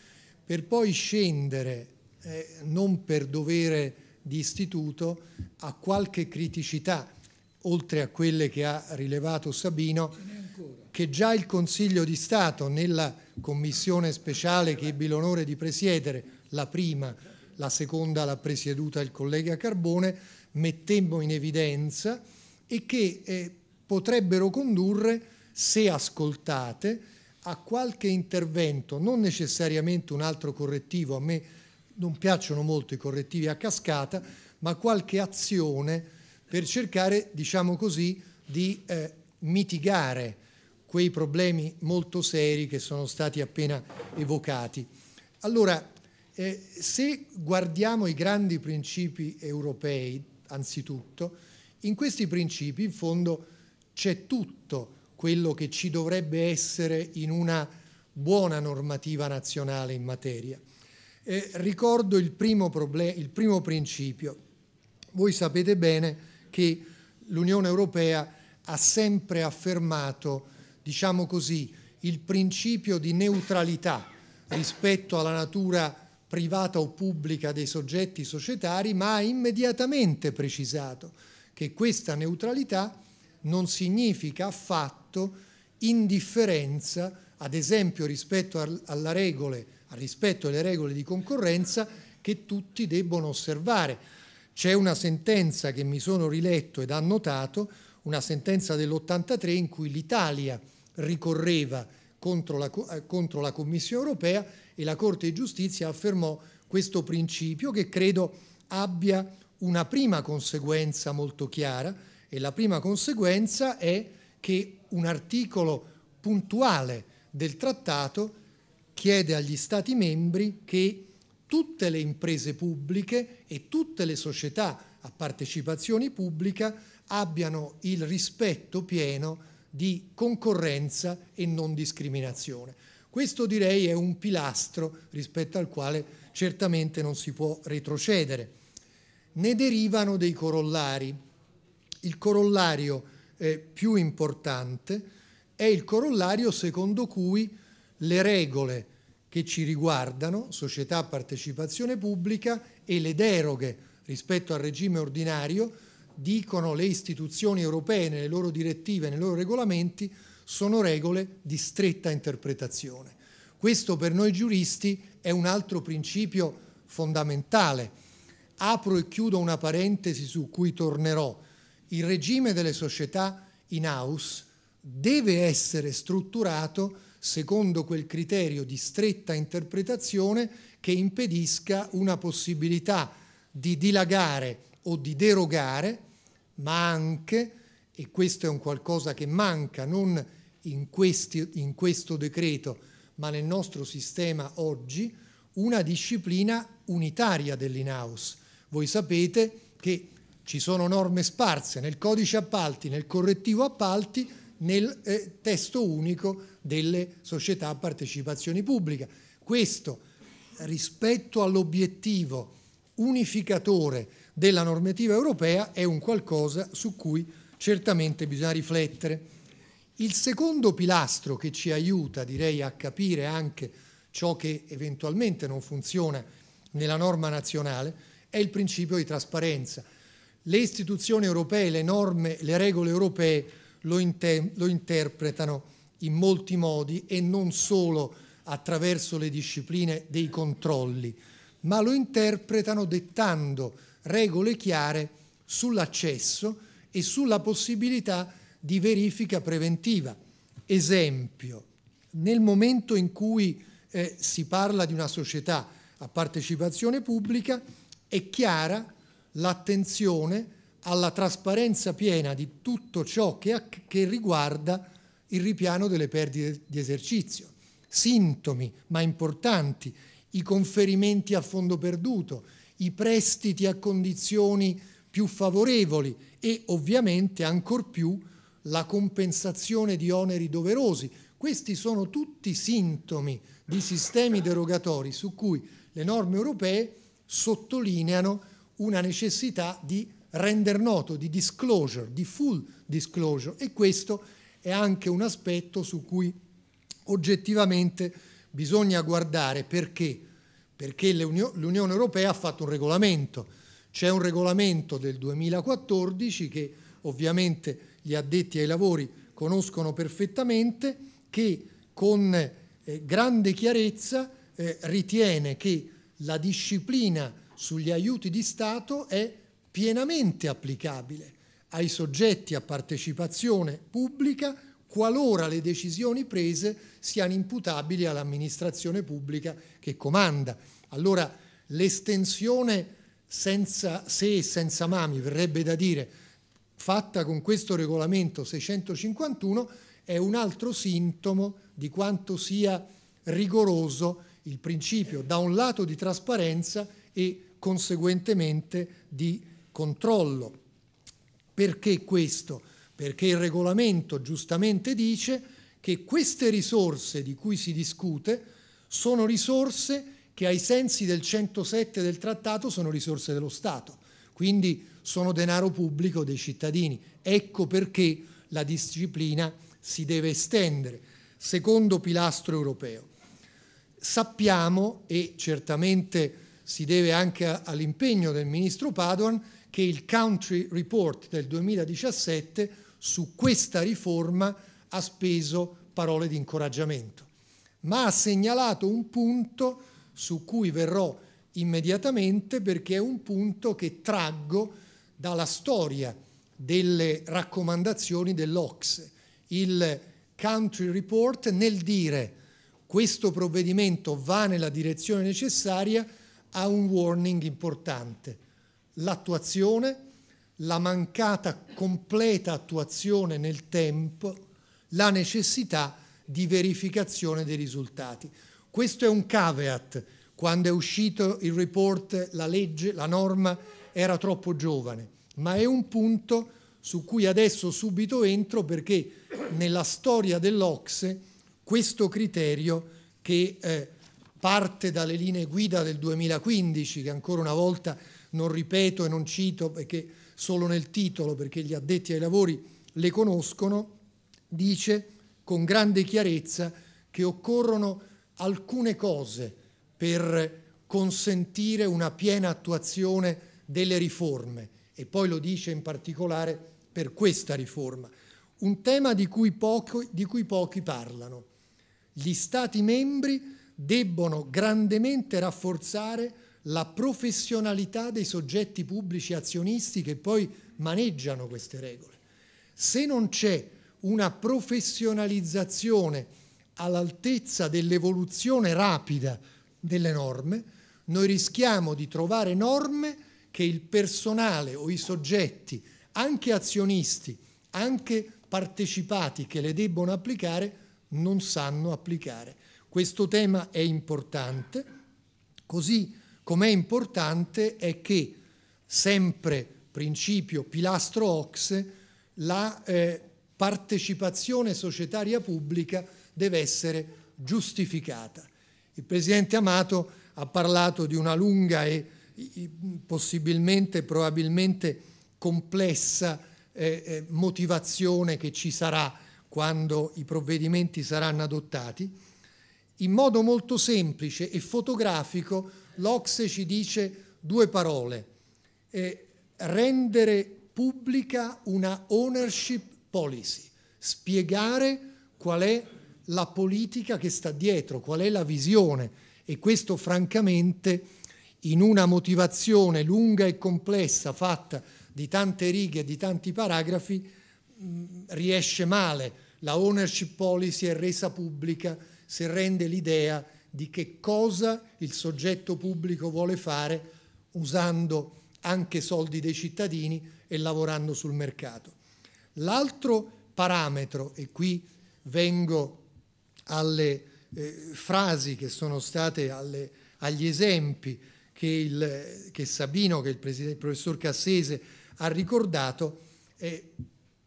per poi scendere, eh, non per dovere di istituto, a qualche criticità, oltre a quelle che ha rilevato Sabino, che già il Consiglio di Stato nella commissione speciale che ebbi l'onore di presiedere, la prima, la seconda l'ha presieduta il collega Carbone, mettemmo in evidenza e che eh, potrebbero condurre, se ascoltate, a qualche intervento, non necessariamente un altro correttivo, a me non piacciono molto i correttivi a cascata, ma qualche azione per cercare, diciamo così, di eh, mitigare quei problemi molto seri che sono stati appena evocati. Allora, eh, se guardiamo i grandi principi europei, anzitutto, in questi principi in fondo c'è tutto quello che ci dovrebbe essere in una buona normativa nazionale in materia. Eh, ricordo il primo, il primo principio. Voi sapete bene che l'Unione Europea ha sempre affermato, diciamo così, il principio di neutralità rispetto alla natura privata o pubblica dei soggetti societari, ma ha immediatamente precisato che questa neutralità non significa affatto fatto indifferenza, ad esempio rispetto alle regole, al rispetto alle regole di concorrenza che tutti debbono osservare. C'è una sentenza che mi sono riletto ed annotato, una sentenza dell'83 in cui l'Italia ricorreva contro la, eh, contro la Commissione europea e la Corte di giustizia affermò questo principio che credo abbia una prima conseguenza molto chiara e la prima conseguenza è che un articolo puntuale del trattato chiede agli Stati membri che tutte le imprese pubbliche e tutte le società a partecipazione pubblica abbiano il rispetto pieno di concorrenza e non discriminazione. Questo direi è un pilastro rispetto al quale certamente non si può retrocedere. Ne derivano dei corollari. Il corollario eh, più importante è il corollario secondo cui le regole che ci riguardano, società a partecipazione pubblica e le deroghe rispetto al regime ordinario, dicono le istituzioni europee nelle loro direttive, nei loro regolamenti, sono regole di stretta interpretazione. Questo per noi giuristi è un altro principio fondamentale. Apro e chiudo una parentesi su cui tornerò il regime delle società in house deve essere strutturato secondo quel criterio di stretta interpretazione che impedisca una possibilità di dilagare o di derogare, ma anche, e questo è un qualcosa che manca non in, questi, in questo decreto, ma nel nostro sistema oggi, una disciplina unitaria dell'in-house. Voi sapete che ci sono norme sparse nel codice appalti, nel correttivo appalti, nel eh, testo unico delle società a partecipazione pubblica. Questo rispetto all'obiettivo unificatore della normativa europea è un qualcosa su cui certamente bisogna riflettere. Il secondo pilastro che ci aiuta, direi, a capire anche ciò che eventualmente non funziona nella norma nazionale è il principio di trasparenza le istituzioni europee, le norme, le regole europee lo, inter lo interpretano in molti modi e non solo attraverso le discipline dei controlli, ma lo interpretano dettando regole chiare sull'accesso e sulla possibilità di verifica preventiva. Esempio, nel momento in cui eh, si parla di una società a partecipazione pubblica è chiara l'attenzione alla trasparenza piena di tutto ciò che, che riguarda il ripiano delle perdite di esercizio. Sintomi, ma importanti, i conferimenti a fondo perduto, i prestiti a condizioni più favorevoli e ovviamente ancor più la compensazione di oneri doverosi. Questi sono tutti sintomi di sistemi derogatori su cui le norme europee sottolineano una necessità di render noto, di disclosure, di full disclosure e questo è anche un aspetto su cui oggettivamente bisogna guardare perché? Perché l'Unione Europea ha fatto un regolamento, c'è un regolamento del 2014 che ovviamente gli addetti ai lavori conoscono perfettamente che con eh, grande chiarezza eh, ritiene che la disciplina sugli aiuti di Stato è pienamente applicabile ai soggetti a partecipazione pubblica qualora le decisioni prese siano imputabili all'amministrazione pubblica che comanda. Allora l'estensione senza se e senza ma, mi verrebbe da dire, fatta con questo regolamento 651 è un altro sintomo di quanto sia rigoroso il principio da un lato di trasparenza e conseguentemente di controllo. Perché questo? Perché il regolamento giustamente dice che queste risorse di cui si discute sono risorse che ai sensi del 107 del trattato sono risorse dello Stato, quindi sono denaro pubblico dei cittadini. Ecco perché la disciplina si deve estendere. Secondo pilastro europeo. Sappiamo, e certamente si deve anche all'impegno del ministro Padoan che il country report del 2017 su questa riforma ha speso parole di incoraggiamento, ma ha segnalato un punto su cui verrò immediatamente perché è un punto che traggo dalla storia delle raccomandazioni dell'Ox. Il country report nel dire questo provvedimento va nella direzione necessaria ha un warning importante, l'attuazione, la mancata completa attuazione nel tempo, la necessità di verificazione dei risultati. Questo è un caveat. Quando è uscito il report, la legge, la norma era troppo giovane, ma è un punto su cui adesso subito entro perché nella storia dell'Ocse questo criterio che eh, parte dalle linee guida del 2015 che ancora una volta non ripeto e non cito perché solo nel titolo perché gli addetti ai lavori le conoscono, dice con grande chiarezza che occorrono alcune cose per consentire una piena attuazione delle riforme e poi lo dice in particolare per questa riforma. Un tema di cui pochi, di cui pochi parlano. Gli Stati membri debbono grandemente rafforzare la professionalità dei soggetti pubblici azionisti che poi maneggiano queste regole. Se non c'è una professionalizzazione all'altezza dell'evoluzione rapida delle norme, noi rischiamo di trovare norme che il personale o i soggetti, anche azionisti, anche partecipati che le debbono applicare, non sanno applicare. Questo tema è importante, così com'è importante è che sempre principio pilastro OXE la eh, partecipazione societaria pubblica deve essere giustificata. Il Presidente Amato ha parlato di una lunga e possibilmente, probabilmente complessa eh, eh, motivazione che ci sarà quando i provvedimenti saranno adottati. In modo molto semplice e fotografico l'Ocse ci dice due parole. Eh, rendere pubblica una ownership policy, spiegare qual è la politica che sta dietro, qual è la visione e questo francamente in una motivazione lunga e complessa fatta di tante righe e di tanti paragrafi mh, mm, riesce male. La ownership policy è resa pubblica se rende l'idea di che cosa il soggetto pubblico vuole fare usando anche soldi dei cittadini e lavorando sul mercato. L'altro parametro, e qui vengo alle eh, frasi che sono state, alle, agli esempi che, il, che Sabino, che il, il, professor Cassese ha ricordato, eh,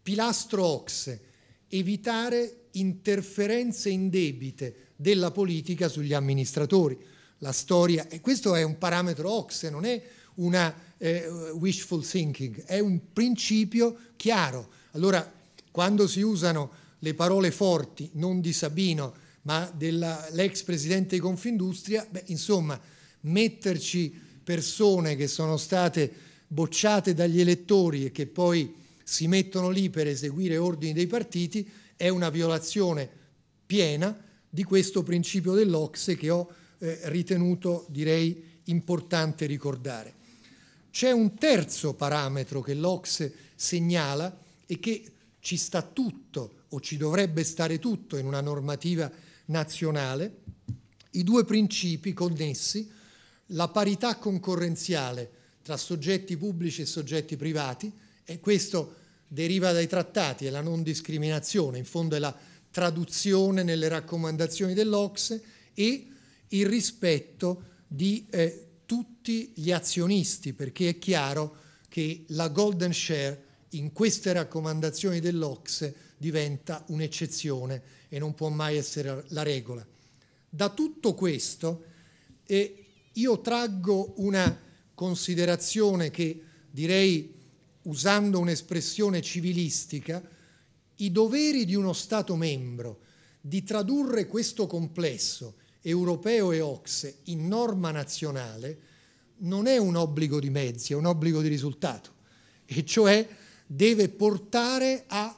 pilastro OXE, evitare interferenze indebite della politica sugli amministratori. La storia, e questo è un parametro OXE, non è una eh, wishful thinking, è un principio chiaro. Allora, quando si usano le parole forti, non di Sabino, ma dell'ex presidente di Confindustria, beh, insomma, metterci persone che sono state bocciate dagli elettori e che poi si mettono lì per eseguire ordini dei partiti è una violazione piena di questo principio dell'Ocse che ho eh, ritenuto, direi, importante ricordare. C'è un terzo parametro che l'Ocse segnala e che ci sta tutto o ci dovrebbe stare tutto in una normativa nazionale, i due principi connessi, la parità concorrenziale tra soggetti pubblici e soggetti privati, e questo deriva dai trattati, è la non discriminazione, in fondo è la traduzione nelle raccomandazioni dell'Ocse e il rispetto di eh, tutti gli azionisti, perché è chiaro che la golden share in queste raccomandazioni dell'Ocse diventa un'eccezione e non può mai essere la regola. Da tutto questo eh, io traggo una considerazione che direi usando un'espressione civilistica, i doveri di uno Stato membro di tradurre questo complesso europeo e OXE in norma nazionale non è un obbligo di mezzi, è un obbligo di risultato, e cioè deve portare a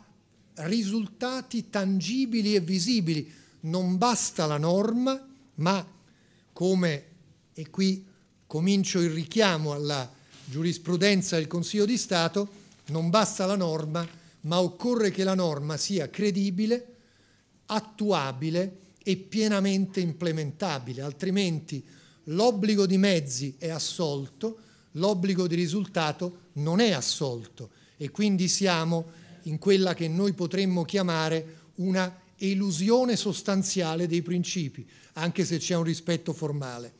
risultati tangibili e visibili. Non basta la norma, ma come, e qui comincio il richiamo alla giurisprudenza del Consiglio di Stato, non basta la norma, ma occorre che la norma sia credibile, attuabile e pienamente implementabile, altrimenti l'obbligo di mezzi è assolto, l'obbligo di risultato non è assolto e quindi siamo in quella che noi potremmo chiamare una elusione sostanziale dei principi, anche se c'è un rispetto formale.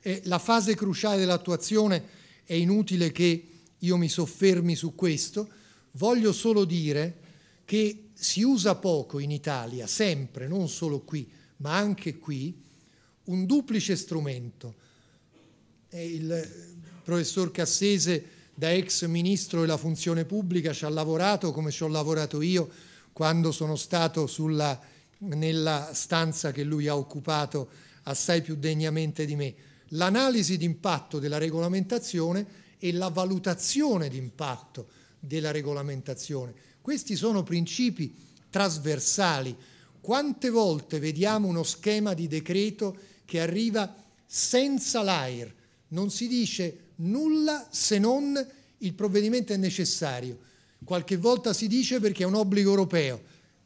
E la fase cruciale dell'attuazione è inutile che io mi soffermi su questo, voglio solo dire che si usa poco in Italia, sempre, non solo qui, ma anche qui, un duplice strumento. il professor Cassese, da ex ministro della funzione pubblica, ci ha lavorato come ci ho lavorato io quando sono stato sulla, nella stanza che lui ha occupato assai più degnamente di me l'analisi d'impatto della regolamentazione e la valutazione d'impatto della regolamentazione. Questi sono principi trasversali. Quante volte vediamo uno schema di decreto che arriva senza l'AIR, non si dice nulla se non il provvedimento è necessario. Qualche volta si dice perché è un obbligo europeo,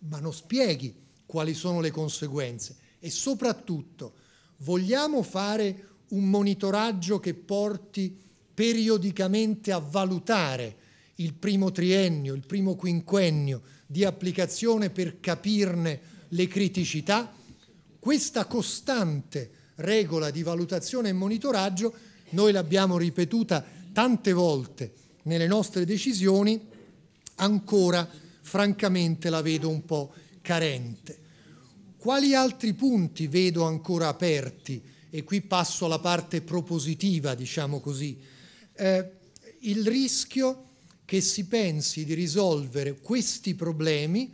ma non spieghi quali sono le conseguenze. E soprattutto, vogliamo fare un monitoraggio che porti periodicamente a valutare il primo triennio, il primo quinquennio di applicazione per capirne le criticità, questa costante regola di valutazione e monitoraggio noi l'abbiamo ripetuta tante volte nelle nostre decisioni, ancora francamente la vedo un po' carente. Quali altri punti vedo ancora aperti e qui passo alla parte propositiva, diciamo così, eh, il rischio che si pensi di risolvere questi problemi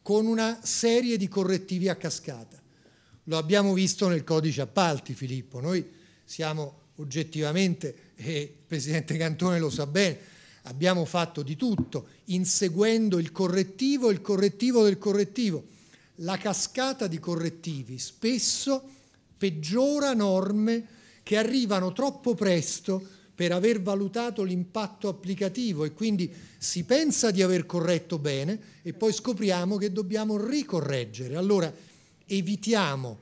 con una serie di correttivi a cascata. Lo abbiamo visto nel codice appalti, Filippo. Noi siamo oggettivamente, e il Presidente Cantone lo sa bene, abbiamo fatto di tutto, inseguendo il correttivo, e il correttivo del correttivo. La cascata di correttivi spesso peggiora norme che arrivano troppo presto per aver valutato l'impatto applicativo e quindi si pensa di aver corretto bene e poi scopriamo che dobbiamo ricorreggere. Allora evitiamo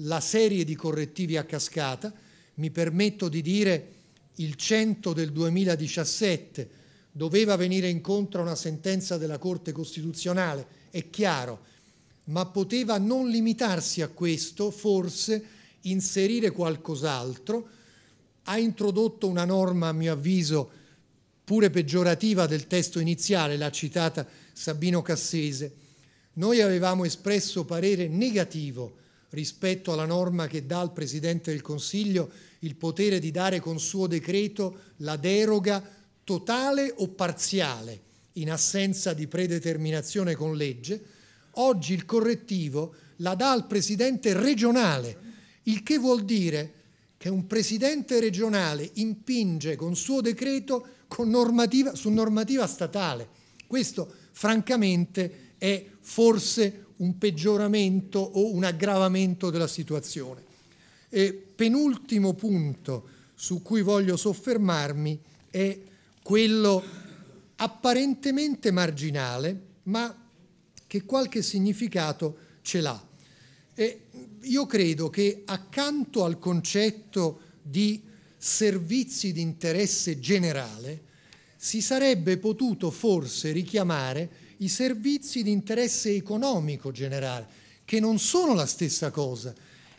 la serie di correttivi a cascata, mi permetto di dire il 100 del 2017 doveva venire incontro a una sentenza della Corte Costituzionale, è chiaro, ma poteva non limitarsi a questo forse inserire qualcos'altro, ha introdotto una norma, a mio avviso, pure peggiorativa del testo iniziale, l'ha citata Sabino Cassese. Noi avevamo espresso parere negativo rispetto alla norma che dà al Presidente del Consiglio il potere di dare con suo decreto la deroga totale o parziale in assenza di predeterminazione con legge, oggi il correttivo la dà al Presidente regionale il che vuol dire che un presidente regionale impinge con suo decreto con normativa, su normativa statale. Questo francamente è forse un peggioramento o un aggravamento della situazione. E penultimo punto su cui voglio soffermarmi è quello apparentemente marginale, ma che qualche significato ce l'ha io credo che accanto al concetto di servizi di interesse generale si sarebbe potuto forse richiamare i servizi di interesse economico generale, che non sono la stessa cosa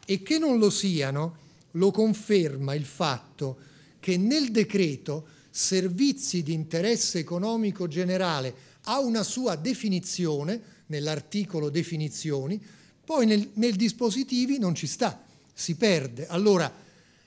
e che non lo siano lo conferma il fatto che nel decreto servizi di interesse economico generale ha una sua definizione nell'articolo definizioni, poi nel, nel dispositivi non ci sta, si perde. Allora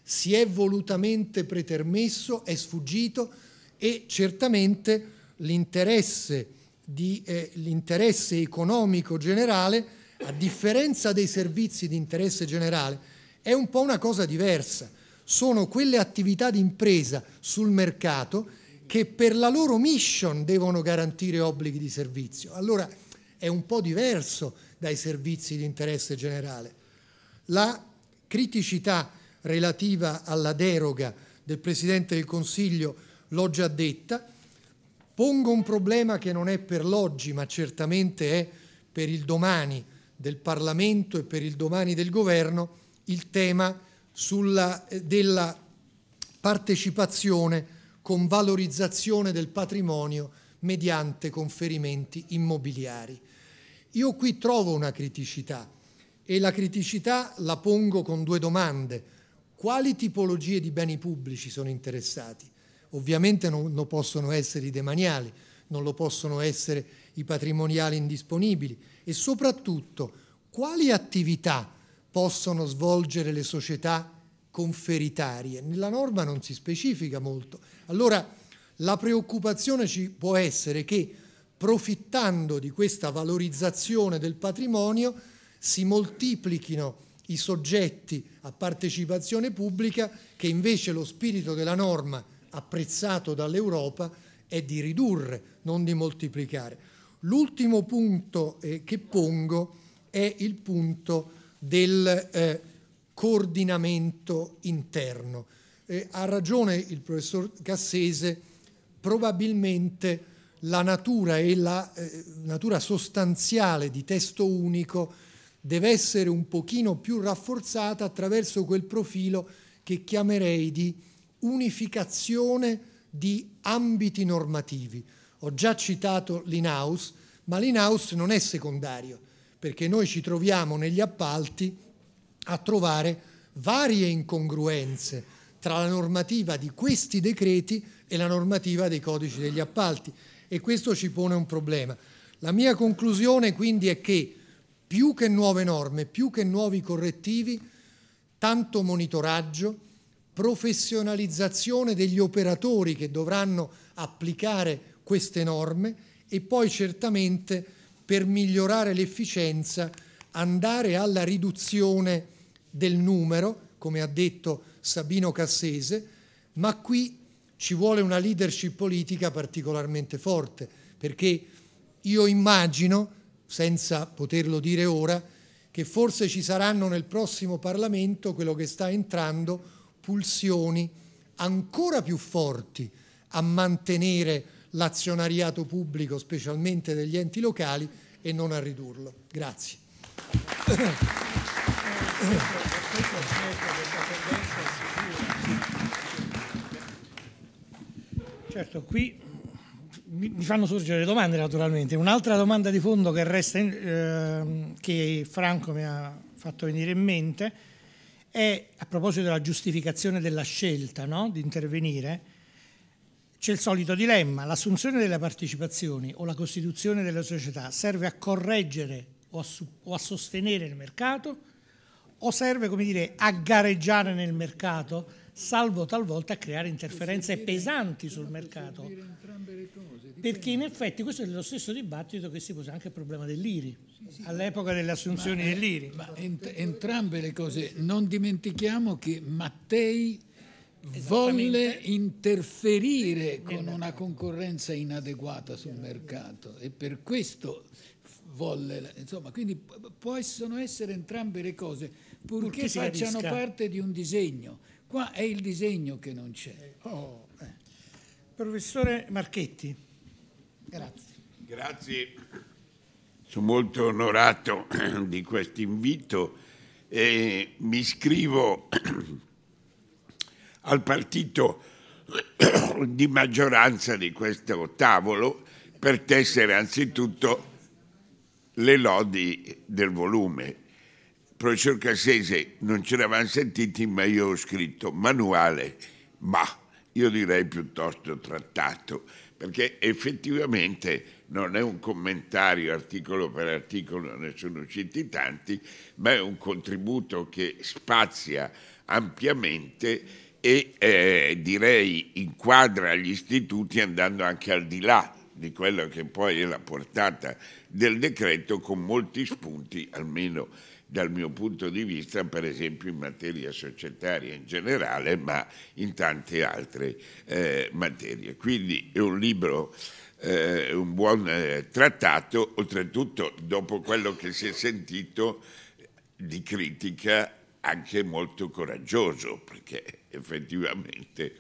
si è volutamente pretermesso, è sfuggito e certamente l'interesse, di, eh, l'interesse economico generale, a differenza dei servizi di interesse generale, è un po' una cosa diversa. Sono quelle attività di impresa sul mercato che per la loro mission devono garantire obblighi di servizio. Allora, è un po' diverso dai servizi di interesse generale. La criticità relativa alla deroga del Presidente del Consiglio l'ho già detta, pongo un problema che non è per l'oggi ma certamente è per il domani del Parlamento e per il domani del Governo il tema sulla, eh, della partecipazione con valorizzazione del patrimonio mediante conferimenti immobiliari. Io qui trovo una criticità e la criticità la pongo con due domande. Quali tipologie di beni pubblici sono interessati? Ovviamente non lo possono essere i demaniali, non lo possono essere i patrimoniali indisponibili e soprattutto quali attività possono svolgere le società conferitarie. Nella norma non si specifica molto. Allora la preoccupazione ci può essere che profittando di questa valorizzazione del patrimonio, si moltiplichino i soggetti a partecipazione pubblica che invece lo spirito della norma apprezzato dall'Europa è di ridurre, non di moltiplicare. L'ultimo punto eh, che pongo è il punto del eh, coordinamento interno. Eh, ha ragione il professor Cassese, probabilmente la natura e la eh, natura sostanziale di testo unico deve essere un pochino più rafforzata attraverso quel profilo che chiamerei di unificazione di ambiti normativi. Ho già citato l'in-house, ma l'in-house non è secondario, perché noi ci troviamo negli appalti a trovare varie incongruenze tra la normativa di questi decreti e la normativa dei codici degli appalti e questo ci pone un problema. La mia conclusione quindi è che più che nuove norme, più che nuovi correttivi, tanto monitoraggio, professionalizzazione degli operatori che dovranno applicare queste norme e poi certamente per migliorare l'efficienza andare alla riduzione del numero, come ha detto Sabino Cassese, ma qui ci vuole una leadership politica particolarmente forte, perché io immagino, senza poterlo dire ora, che forse ci saranno nel prossimo Parlamento, quello che sta entrando, pulsioni ancora più forti a mantenere l'azionariato pubblico, specialmente degli enti locali, e non a ridurlo. Grazie. Eh, questa, questa, questa, Certo, qui mi fanno sorgere domande naturalmente. Un'altra domanda di fondo che, resta eh, che Franco mi ha fatto venire in mente è a proposito della giustificazione della scelta no? di intervenire. C'è il solito dilemma, l'assunzione delle partecipazioni o la costituzione della società serve a correggere o a, o a sostenere il mercato o serve, come dire, a gareggiare nel mercato salvo talvolta creare interferenze pesanti sul mercato. Perché in effetti questo è lo stesso dibattito che si pose anche il problema dell'IRI, all'epoca delle assunzioni ma, eh, dell'IRI. Ma ent entrambe le cose, non dimentichiamo che Mattei volle interferire con una concorrenza inadeguata sul mercato e per questo volle, insomma, quindi possono essere entrambe le cose, purché, purché facciano parte di un disegno Qua è il disegno che non c'è. Oh, eh. Professore Marchetti, grazie. Grazie, sono molto onorato di questo invito e mi iscrivo al partito di maggioranza di questo tavolo per tessere anzitutto le lodi del volume professor Cassese non ce l'avevamo sentiti, ma io ho scritto manuale, ma io direi piuttosto trattato, perché effettivamente non è un commentario articolo per articolo, ne sono usciti tanti, ma è un contributo che spazia ampiamente e eh, direi inquadra gli istituti andando anche al di là di quella che poi è la portata del decreto con molti spunti, almeno dal mio punto di vista, per esempio in materia societaria in generale, ma in tante altre eh, materie. Quindi è un libro, eh, un buon eh, trattato, oltretutto dopo quello che si è sentito di critica anche molto coraggioso, perché effettivamente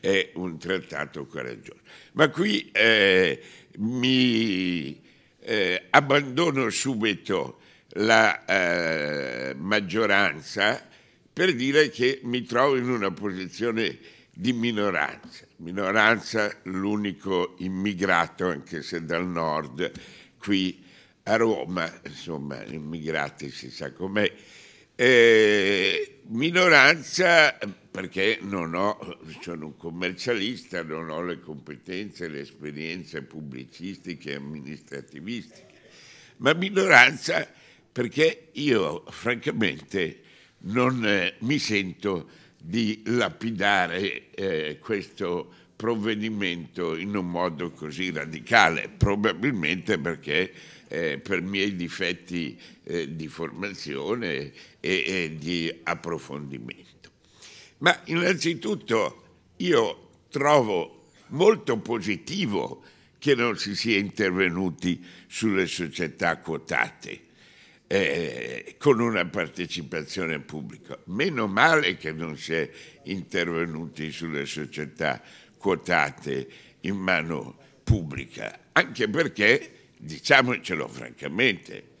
è un trattato coraggioso. Ma qui eh, mi eh, abbandono subito la eh, maggioranza per dire che mi trovo in una posizione di minoranza, minoranza l'unico immigrato, anche se dal nord, qui a Roma, insomma, immigrati si sa com'è, eh, minoranza perché non ho, sono un commercialista, non ho le competenze, le esperienze pubblicistiche e amministrativistiche, ma minoranza perché io francamente non eh, mi sento di lapidare eh, questo provvedimento in un modo così radicale, probabilmente perché eh, per miei difetti eh, di formazione e, e di approfondimento. Ma innanzitutto io trovo molto positivo che non si sia intervenuti sulle società quotate eh, con una partecipazione pubblica. Meno male che non si è intervenuti sulle società quotate in mano pubblica, anche perché, diciamocelo francamente,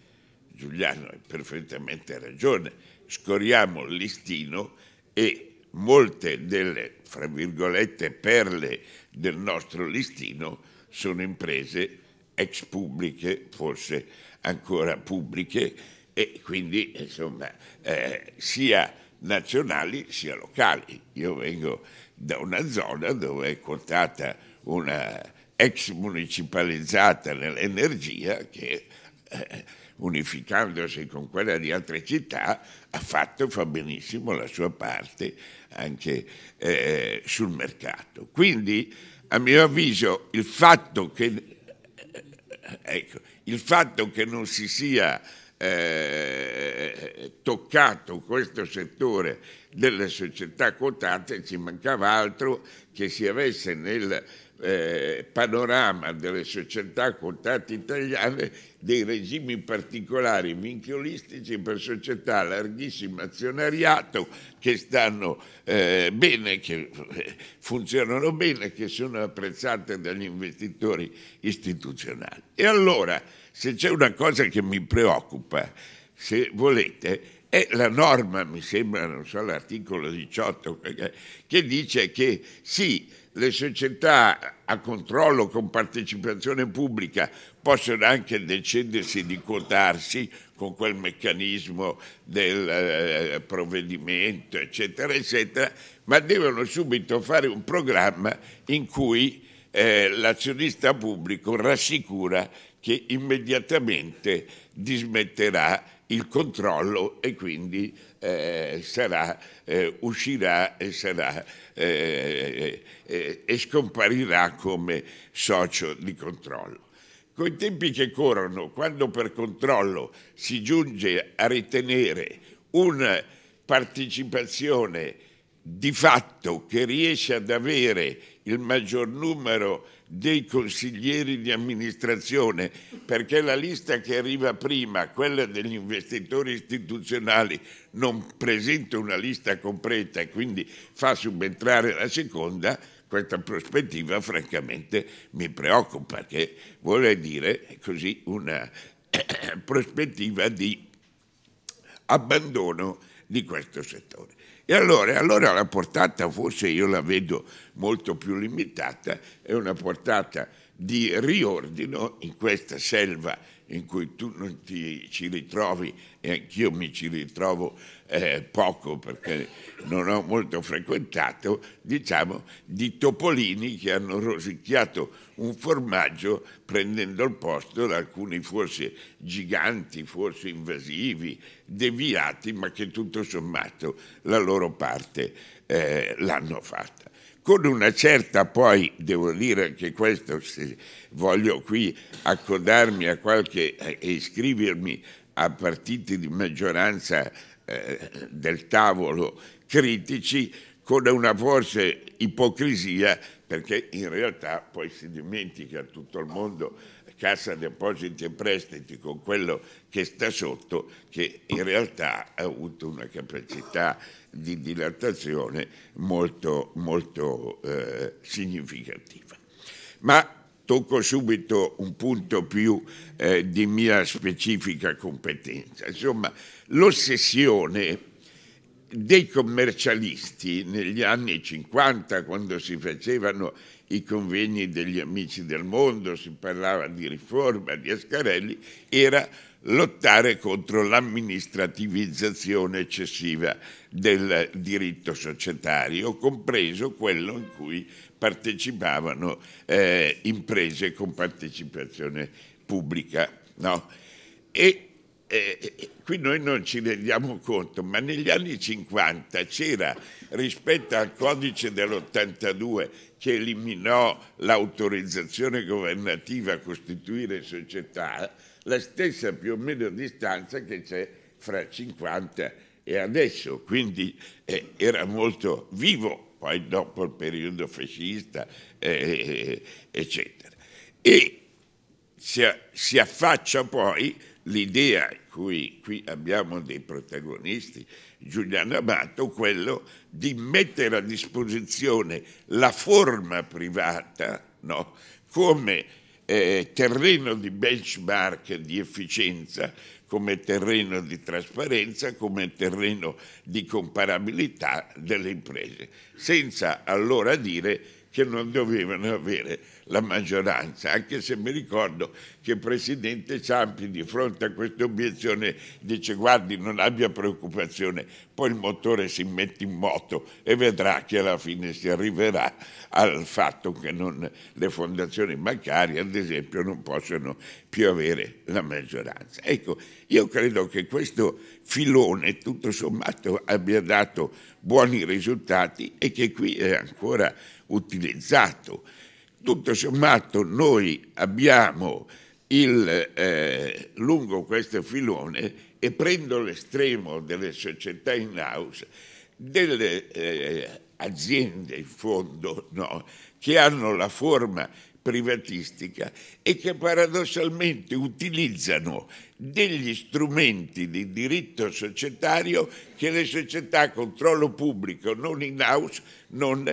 Giuliano ha perfettamente ragione, scoriamo il listino e molte delle, fra virgolette, perle del nostro listino sono imprese ex pubbliche, forse ancora pubbliche e quindi insomma eh, sia nazionali sia locali. Io vengo da una zona dove è contata una ex municipalizzata nell'energia che eh, unificandosi con quella di altre città ha fatto, fa benissimo la sua parte anche eh, sul mercato. Quindi a mio avviso il fatto che, eh, ecco, il fatto che non si sia eh, toccato questo settore delle società quotate, ci mancava altro che si avesse nel eh, panorama delle società quotate italiane dei regimi particolari vincolistici per società a larghissimo azionariato che stanno eh, bene, che eh, funzionano bene, che sono apprezzate dagli investitori istituzionali. E allora, se c'è una cosa che mi preoccupa, se volete, è la norma, mi sembra, non so, l'articolo 18, eh, che dice che sì, le società a controllo con partecipazione pubblica possono anche decidersi di quotarsi con quel meccanismo del eh, provvedimento, eccetera, eccetera, ma devono subito fare un programma in cui eh, l'azionista pubblico rassicura che immediatamente dismetterà il controllo e quindi eh, sarà, eh, uscirà e, sarà, eh, eh e scomparirà come socio di controllo. Con i tempi che corrono, quando per controllo si giunge a ritenere una partecipazione di fatto che riesce ad avere il maggior numero di dei consiglieri di amministrazione, perché la lista che arriva prima, quella degli investitori istituzionali, non presenta una lista completa e quindi fa subentrare la seconda, questa prospettiva francamente mi preoccupa, che vuole dire così una prospettiva di abbandono di questo settore. E allora, allora, la portata forse io la vedo molto più limitata, è una portata di riordino in questa selva in cui tu non ti ci ritrovi e anch'io mi ci ritrovo eh, poco perché non ho molto frequentato, diciamo, di topolini che hanno rosicchiato un formaggio prendendo il posto da alcuni forse giganti, forse invasivi, deviati, ma che tutto sommato la loro parte eh, l'hanno fatta con una certa poi, devo dire anche questo, se voglio qui accodarmi a qualche eh, e iscrivermi a partiti di maggioranza eh, del tavolo critici con una forse ipocrisia perché in realtà poi si dimentica tutto il mondo Cassa Depositi e Prestiti con quello che sta sotto, che in realtà ha avuto una capacità di dilatazione molto, molto eh, significativa. Ma tocco subito un punto più eh, di mia specifica competenza. Insomma, l'ossessione dei commercialisti negli anni 50, quando si facevano i convegni degli amici del mondo, si parlava di riforma, di Ascarelli, era lottare contro l'amministrativizzazione eccessiva del diritto societario, compreso quello in cui partecipavano eh, imprese con partecipazione pubblica. No? E eh, qui noi non ci rendiamo conto, ma negli anni 50 c'era, rispetto al codice dell'82 che eliminò l'autorizzazione governativa a costituire società, la stessa più o meno distanza che c'è fra 50 e adesso, quindi eh, era molto vivo poi dopo il periodo fascista, eh, eh, eh eccetera. E si, si affaccia poi l'idea cui qui abbiamo dei protagonisti, Giuliano Amato, quello di mettere a disposizione la forma privata, no? come eh, terreno di benchmark di efficienza, come terreno di trasparenza, come terreno di comparabilità delle imprese, senza allora dire che non dovevano avere la maggioranza, anche se mi ricordo che il Presidente Ciampi di fronte a questa obiezione dice guardi non abbia preoccupazione, poi il motore si mette in moto e vedrà che alla fine si arriverà al fatto che non, le fondazioni bancarie ad esempio non possono più avere la maggioranza. Ecco, io credo che questo filone tutto sommato abbia dato buoni risultati e che qui è ancora utilizzato. Tutto sommato noi abbiamo il eh, lungo questo filone e prendo l'estremo delle società in house, delle eh, aziende in fondo no, che hanno la forma privatistica e che paradossalmente utilizzano degli strumenti di diritto societario che le società a controllo pubblico non in house non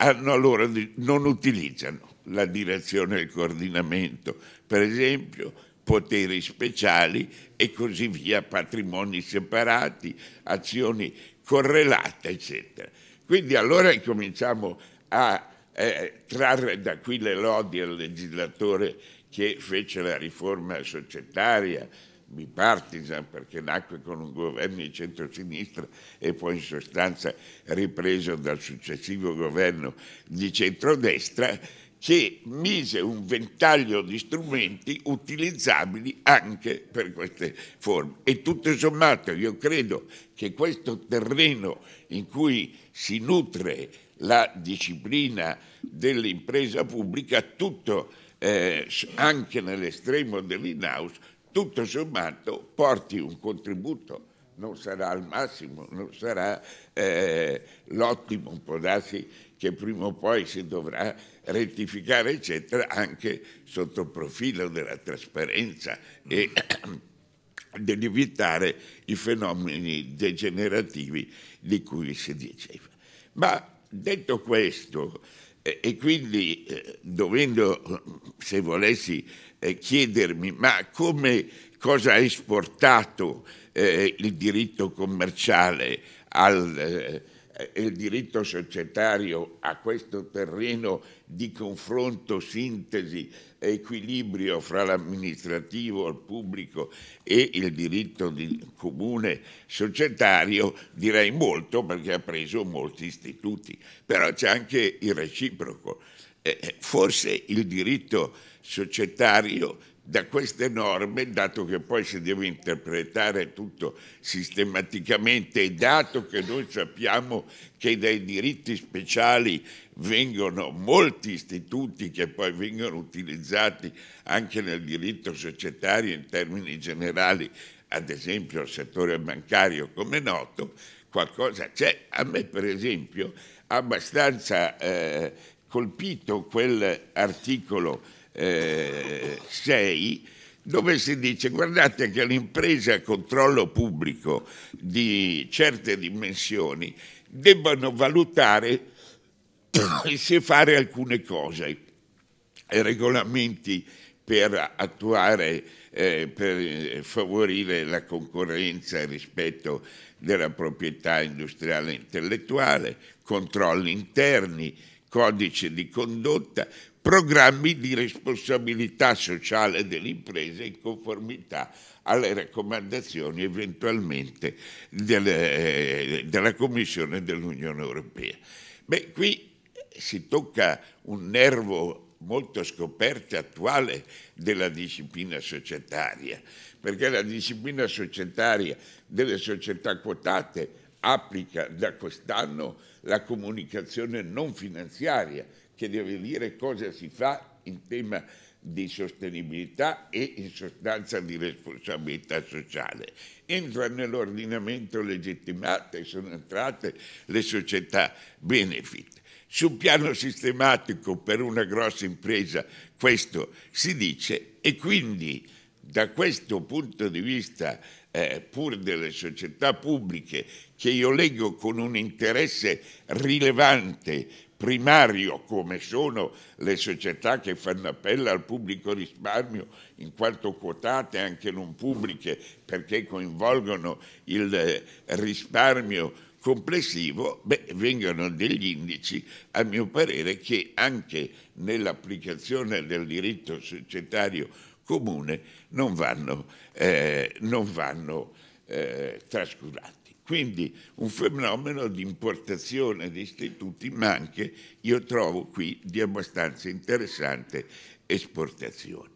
hanno allora, non utilizzano la direzione e il coordinamento, per esempio poteri speciali e così via, patrimoni separati, azioni correlate, eccetera. Quindi allora cominciamo a eh, trarre da qui le lodi al legislatore che fece la riforma societaria, bipartisan perché nacque con un governo di centrosinistra e poi in sostanza ripreso dal successivo governo di centrodestra, che mise un ventaglio di strumenti utilizzabili anche per queste forme. E tutto sommato io credo che questo terreno in cui si nutre la disciplina dell'impresa pubblica, tutto eh, anche nell'estremo dell'in-house, tutto sommato porti un contributo, non sarà al massimo, non sarà eh, l'ottimo, può darsi che prima o poi si dovrà rettificare, eccetera, anche sotto il profilo della trasparenza e dell'evitare i fenomeni degenerativi di cui si diceva. Ma detto questo, e quindi eh, dovendo, se volessi, eh, chiedermi ma come, cosa ha esportato eh, il diritto commerciale al il diritto societario a questo terreno di confronto, sintesi equilibrio fra l'amministrativo al pubblico e il diritto di comune societario direi molto perché ha preso molti istituti, però c'è anche il reciproco. Eh, eh forse il diritto societario da queste norme, dato che poi si deve interpretare tutto sistematicamente e dato che noi sappiamo che dai diritti speciali vengono molti istituti che poi vengono utilizzati anche nel diritto societario in termini generali, ad esempio il settore bancario come noto, qualcosa c'è. Cioè, a me per esempio abbastanza eh, colpito quell'articolo eh, 6 dove si dice guardate che l'impresa a controllo pubblico di certe dimensioni debbano valutare se fare alcune cose, regolamenti per attuare, eh, per eh, favorire la concorrenza rispetto della proprietà industriale e intellettuale, controlli interni, codice di condotta, programmi di responsabilità sociale delle imprese in conformità alle raccomandazioni eventualmente delle, eh, della Commissione dell'Unione Europea. Beh, qui si tocca un nervo molto scoperto e attuale della disciplina societaria, perché la disciplina societaria delle società quotate applica da quest'anno la comunicazione non finanziaria che deve dire cosa si fa in tema di sostenibilità e in sostanza di responsabilità sociale. Entra nell'ordinamento legittimato e sono entrate le società benefit. Sul piano sistematico per una grossa impresa questo si dice e quindi da questo punto di vista eh, pur delle società pubbliche che io leggo con un interesse rilevante primario come sono le società che fanno appello al pubblico risparmio in quanto quotate anche non pubbliche perché coinvolgono il eh, risparmio complessivo, beh, vengono degli indici, a mio parere, che anche nell'applicazione del diritto societario comune non vanno, eh, non vanno eh, trascurati. Quindi un fenomeno di importazione di istituti, ma anche, io trovo qui, di abbastanza interessante esportazione.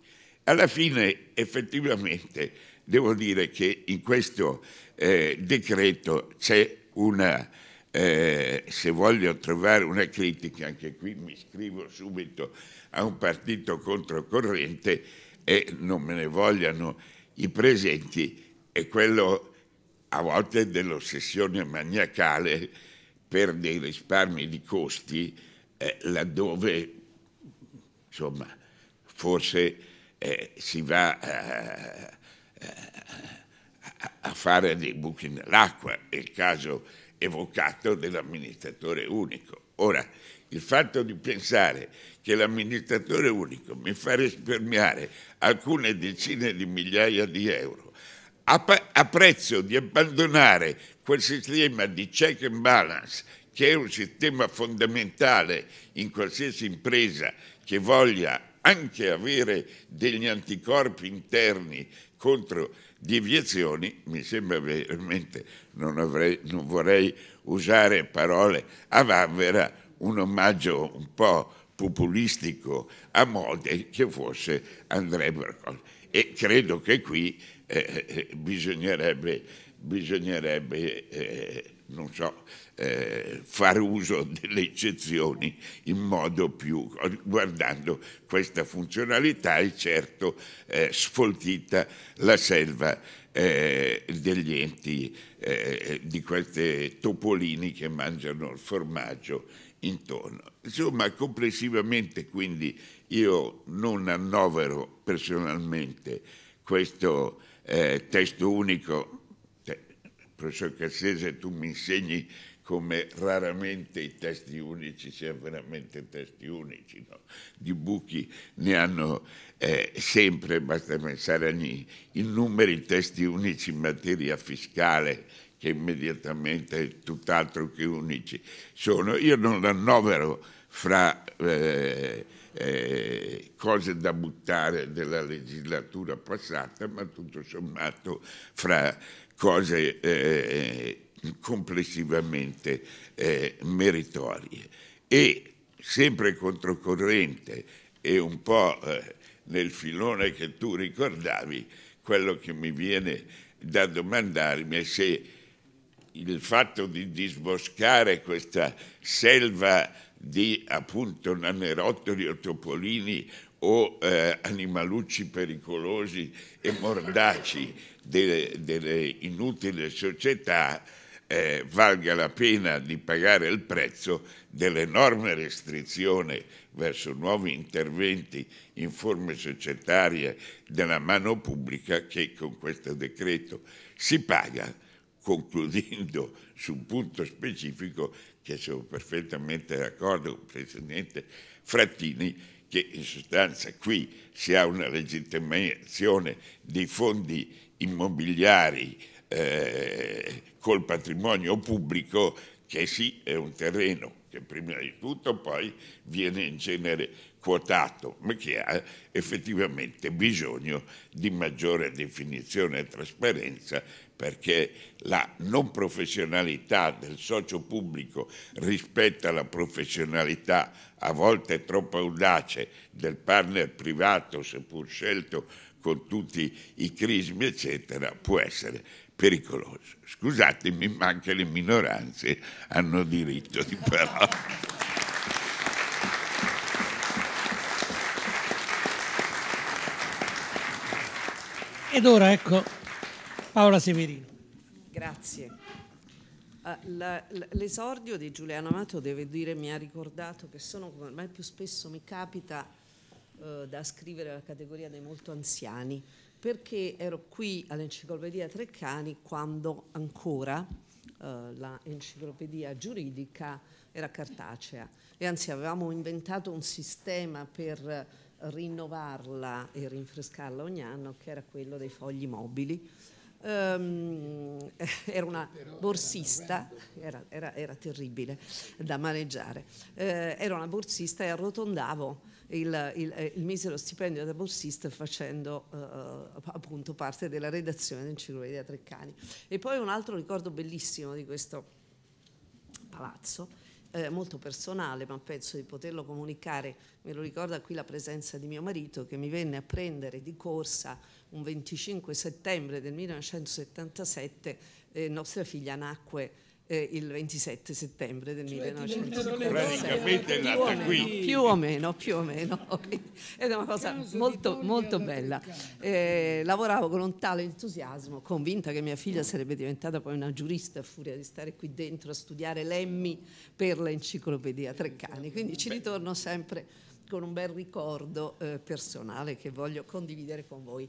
Alla fine, effettivamente, devo dire che in questo eh, decreto c'è una, eh, se voglio trovare una critica, anche qui mi scrivo subito a un partito controcorrente e non me ne vogliano i presenti, è quello a volte dell'ossessione maniacale per dei risparmi di costi eh, laddove insomma, forse eh, si va eh, a, a, fare dei buchi nell'acqua, è il caso evocato dell'amministratore unico. Ora, il fatto di pensare che l'amministratore unico mi fa risparmiare alcune decine di migliaia di euro a prezzo di abbandonare quel sistema di check and balance che è un sistema fondamentale in qualsiasi impresa che voglia anche avere degli anticorpi interni contro deviazioni, mi sembra veramente, non, avrei, non vorrei usare parole a vanvera, un omaggio un po' populistico a mode che forse andrebbero. E credo che qui eh, eh, eh, bisognerebbe, bisognerebbe eh, eh non so, eh, fare uso delle eccezioni in modo più guardando questa funzionalità e certo eh, sfoltita la selva eh, degli enti di queste topolini che mangiano il formaggio intorno. Insomma, complessivamente quindi io non annovero personalmente questo eh, testo unico, professor Cassese, tu mi insegni come raramente i testi unici siano veramente testi unici, no? di buchi ne hanno eh, sempre, basta pensare agli innumeri testi unici in materia fiscale che immediatamente è tutt'altro che unici sono. Io non annovero fra... Eh, eh, cose da buttare della legislatura passata, ma tutto sommato fra cose eh, complessivamente eh, meritorie. E sempre controcorrente e un po' eh, nel filone che tu ricordavi, quello che mi viene da domandarmi è se il fatto di disboscare questa selva di appunto nanerottoli o topolini o eh, animalucci pericolosi e mordaci delle, delle inutili società eh, valga la pena di pagare il prezzo dell'enorme restrizione verso nuovi interventi in forme societarie della mano pubblica che con questo decreto si paga concludendo su un punto specifico che sono perfettamente d'accordo con il Presidente Frattini, che in sostanza qui si ha una legittimazione dei fondi immobiliari eh, col patrimonio pubblico, che sì, è un terreno che prima di tutto poi viene in genere quotato, ma che ha effettivamente bisogno di maggiore definizione e trasparenza perché la non professionalità del socio pubblico rispetto alla professionalità a volte troppo audace del partner privato, seppur scelto con tutti i crismi, eccetera, può essere pericoloso. Scusatemi, ma anche le minoranze hanno diritto di parola. Ed ora ecco Paola Severino. Grazie. Ah, l'esordio di Giuliano Amato, devo dire, mi ha ricordato che sono, come ormai più spesso mi capita, eh, da scrivere la categoria dei molto anziani, perché ero qui all'Enciclopedia Treccani quando ancora eh, l'enciclopedia giuridica era cartacea e anzi avevamo inventato un sistema per rinnovarla e rinfrescarla ogni anno che era quello dei fogli mobili Um, era una borsista, era, era, era, terribile da maneggiare, eh, era una borsista e arrotondavo il, il, eh, il misero stipendio da borsista facendo eh, eh appunto parte della redazione del dell'Enciclopedia Treccani. E poi un altro ricordo bellissimo di questo palazzo, eh, molto personale, ma penso di poterlo comunicare, me lo ricorda qui la presenza di mio marito che mi venne a prendere di corsa un 25 settembre del 1977, eh, nostra figlia nacque eh, il 27 settembre del cioè, 1977. Praticamente eh, è nata qui. Più o meno, più o meno. Ed è una cosa molto, molto bella. Eh, lavoravo con un tale entusiasmo, convinta che mia figlia sarebbe diventata poi una giurista a furia di stare qui dentro a studiare Lemmi per l'enciclopedia Treccani. Quindi ci ritorno sempre con un bel ricordo eh, personale che voglio condividere con voi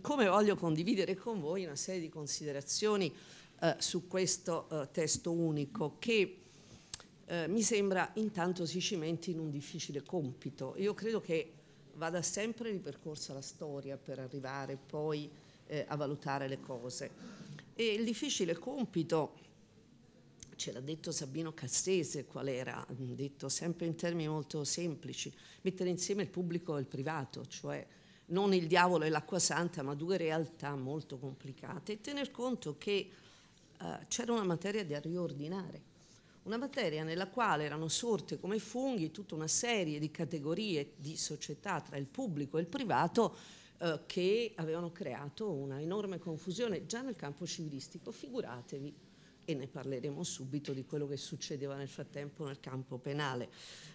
come voglio condividere con voi una serie di considerazioni eh, su questo eh, testo unico che eh, mi sembra intanto si cimenti in un difficile compito. Io credo che vada sempre ripercorsa la storia per arrivare poi eh, a valutare le cose. E il difficile compito, ce l'ha detto Sabino Castese, qual era, detto sempre in termini molto semplici, mettere insieme il pubblico e il privato, cioè non il diavolo e l'acqua santa, ma due realtà molto complicate, e tener conto che eh, c'era una materia da riordinare, una materia nella quale erano sorte come funghi tutta una serie di categorie di società tra il pubblico e il privato eh, che avevano creato una enorme confusione già nel campo civilistico, figuratevi e ne parleremo subito di quello che succedeva nel frattempo nel campo penale,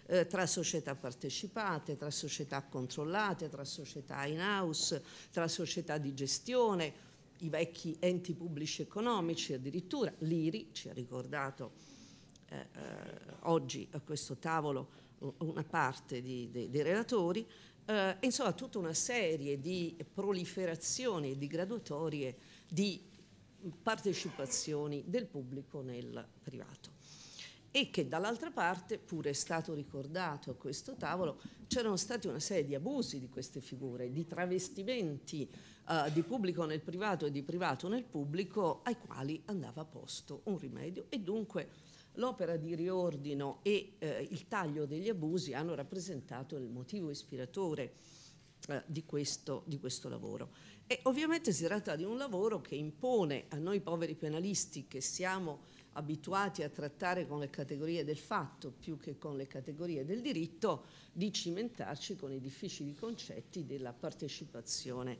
eh, tra società partecipate, tra società controllate, tra società in house, tra società di gestione, i vecchi enti pubblici economici addirittura, l'IRI ci ha ricordato eh, eh, oggi a questo tavolo una parte di, de, dei relatori, eh, insomma tutta una serie di proliferazioni e di graduatorie di partecipazioni del pubblico nel privato. E che dall'altra parte, pure è stato ricordato a questo tavolo, c'erano stati una serie di abusi di queste figure, di travestimenti eh, di pubblico nel privato e di privato nel pubblico ai quali andava posto un rimedio e dunque l'opera di riordino e eh, il taglio degli abusi hanno rappresentato il motivo ispiratore eh, di, questo, di questo lavoro. E ovviamente si tratta di un lavoro che impone a noi poveri penalisti che siamo abituati a trattare con le categorie del fatto più che con le categorie del diritto, di cimentarci con i difficili concetti della partecipazione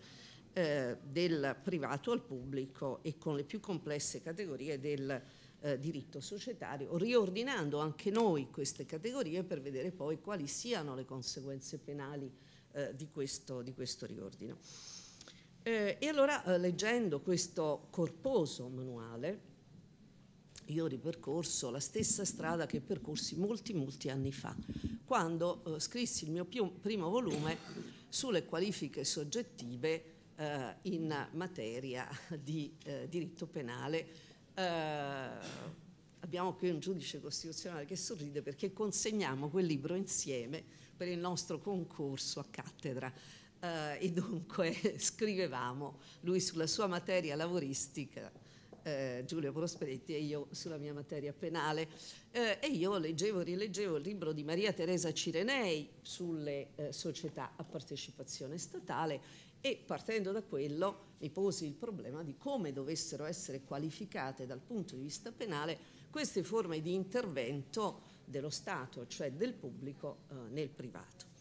eh, del privato al pubblico e con le più complesse categorie del eh, diritto societario, riordinando anche noi queste categorie per vedere poi quali siano le conseguenze penali eh, di, questo, di questo riordino. Eh, e allora eh, leggendo questo corposo manuale io ho ripercorso la stessa strada che percorsi molti molti anni fa, quando eh, scrissi il mio più, primo volume sulle qualifiche soggettive eh, in materia di eh, diritto penale. abbiamo qui un giudice costituzionale che sorride perché consegniamo quel libro insieme per il nostro concorso a cattedra eh, e dunque scrivevamo, lui sulla sua materia lavoristica, eh, Giulio Prosperetti e io sulla mia materia penale eh, e io leggevo e rileggevo il libro di Maria Teresa Cirenei sulle eh, società a partecipazione statale e partendo da quello mi posi il problema di come dovessero essere qualificate dal punto di vista penale queste forme di intervento dello Stato, cioè del pubblico eh, nel privato.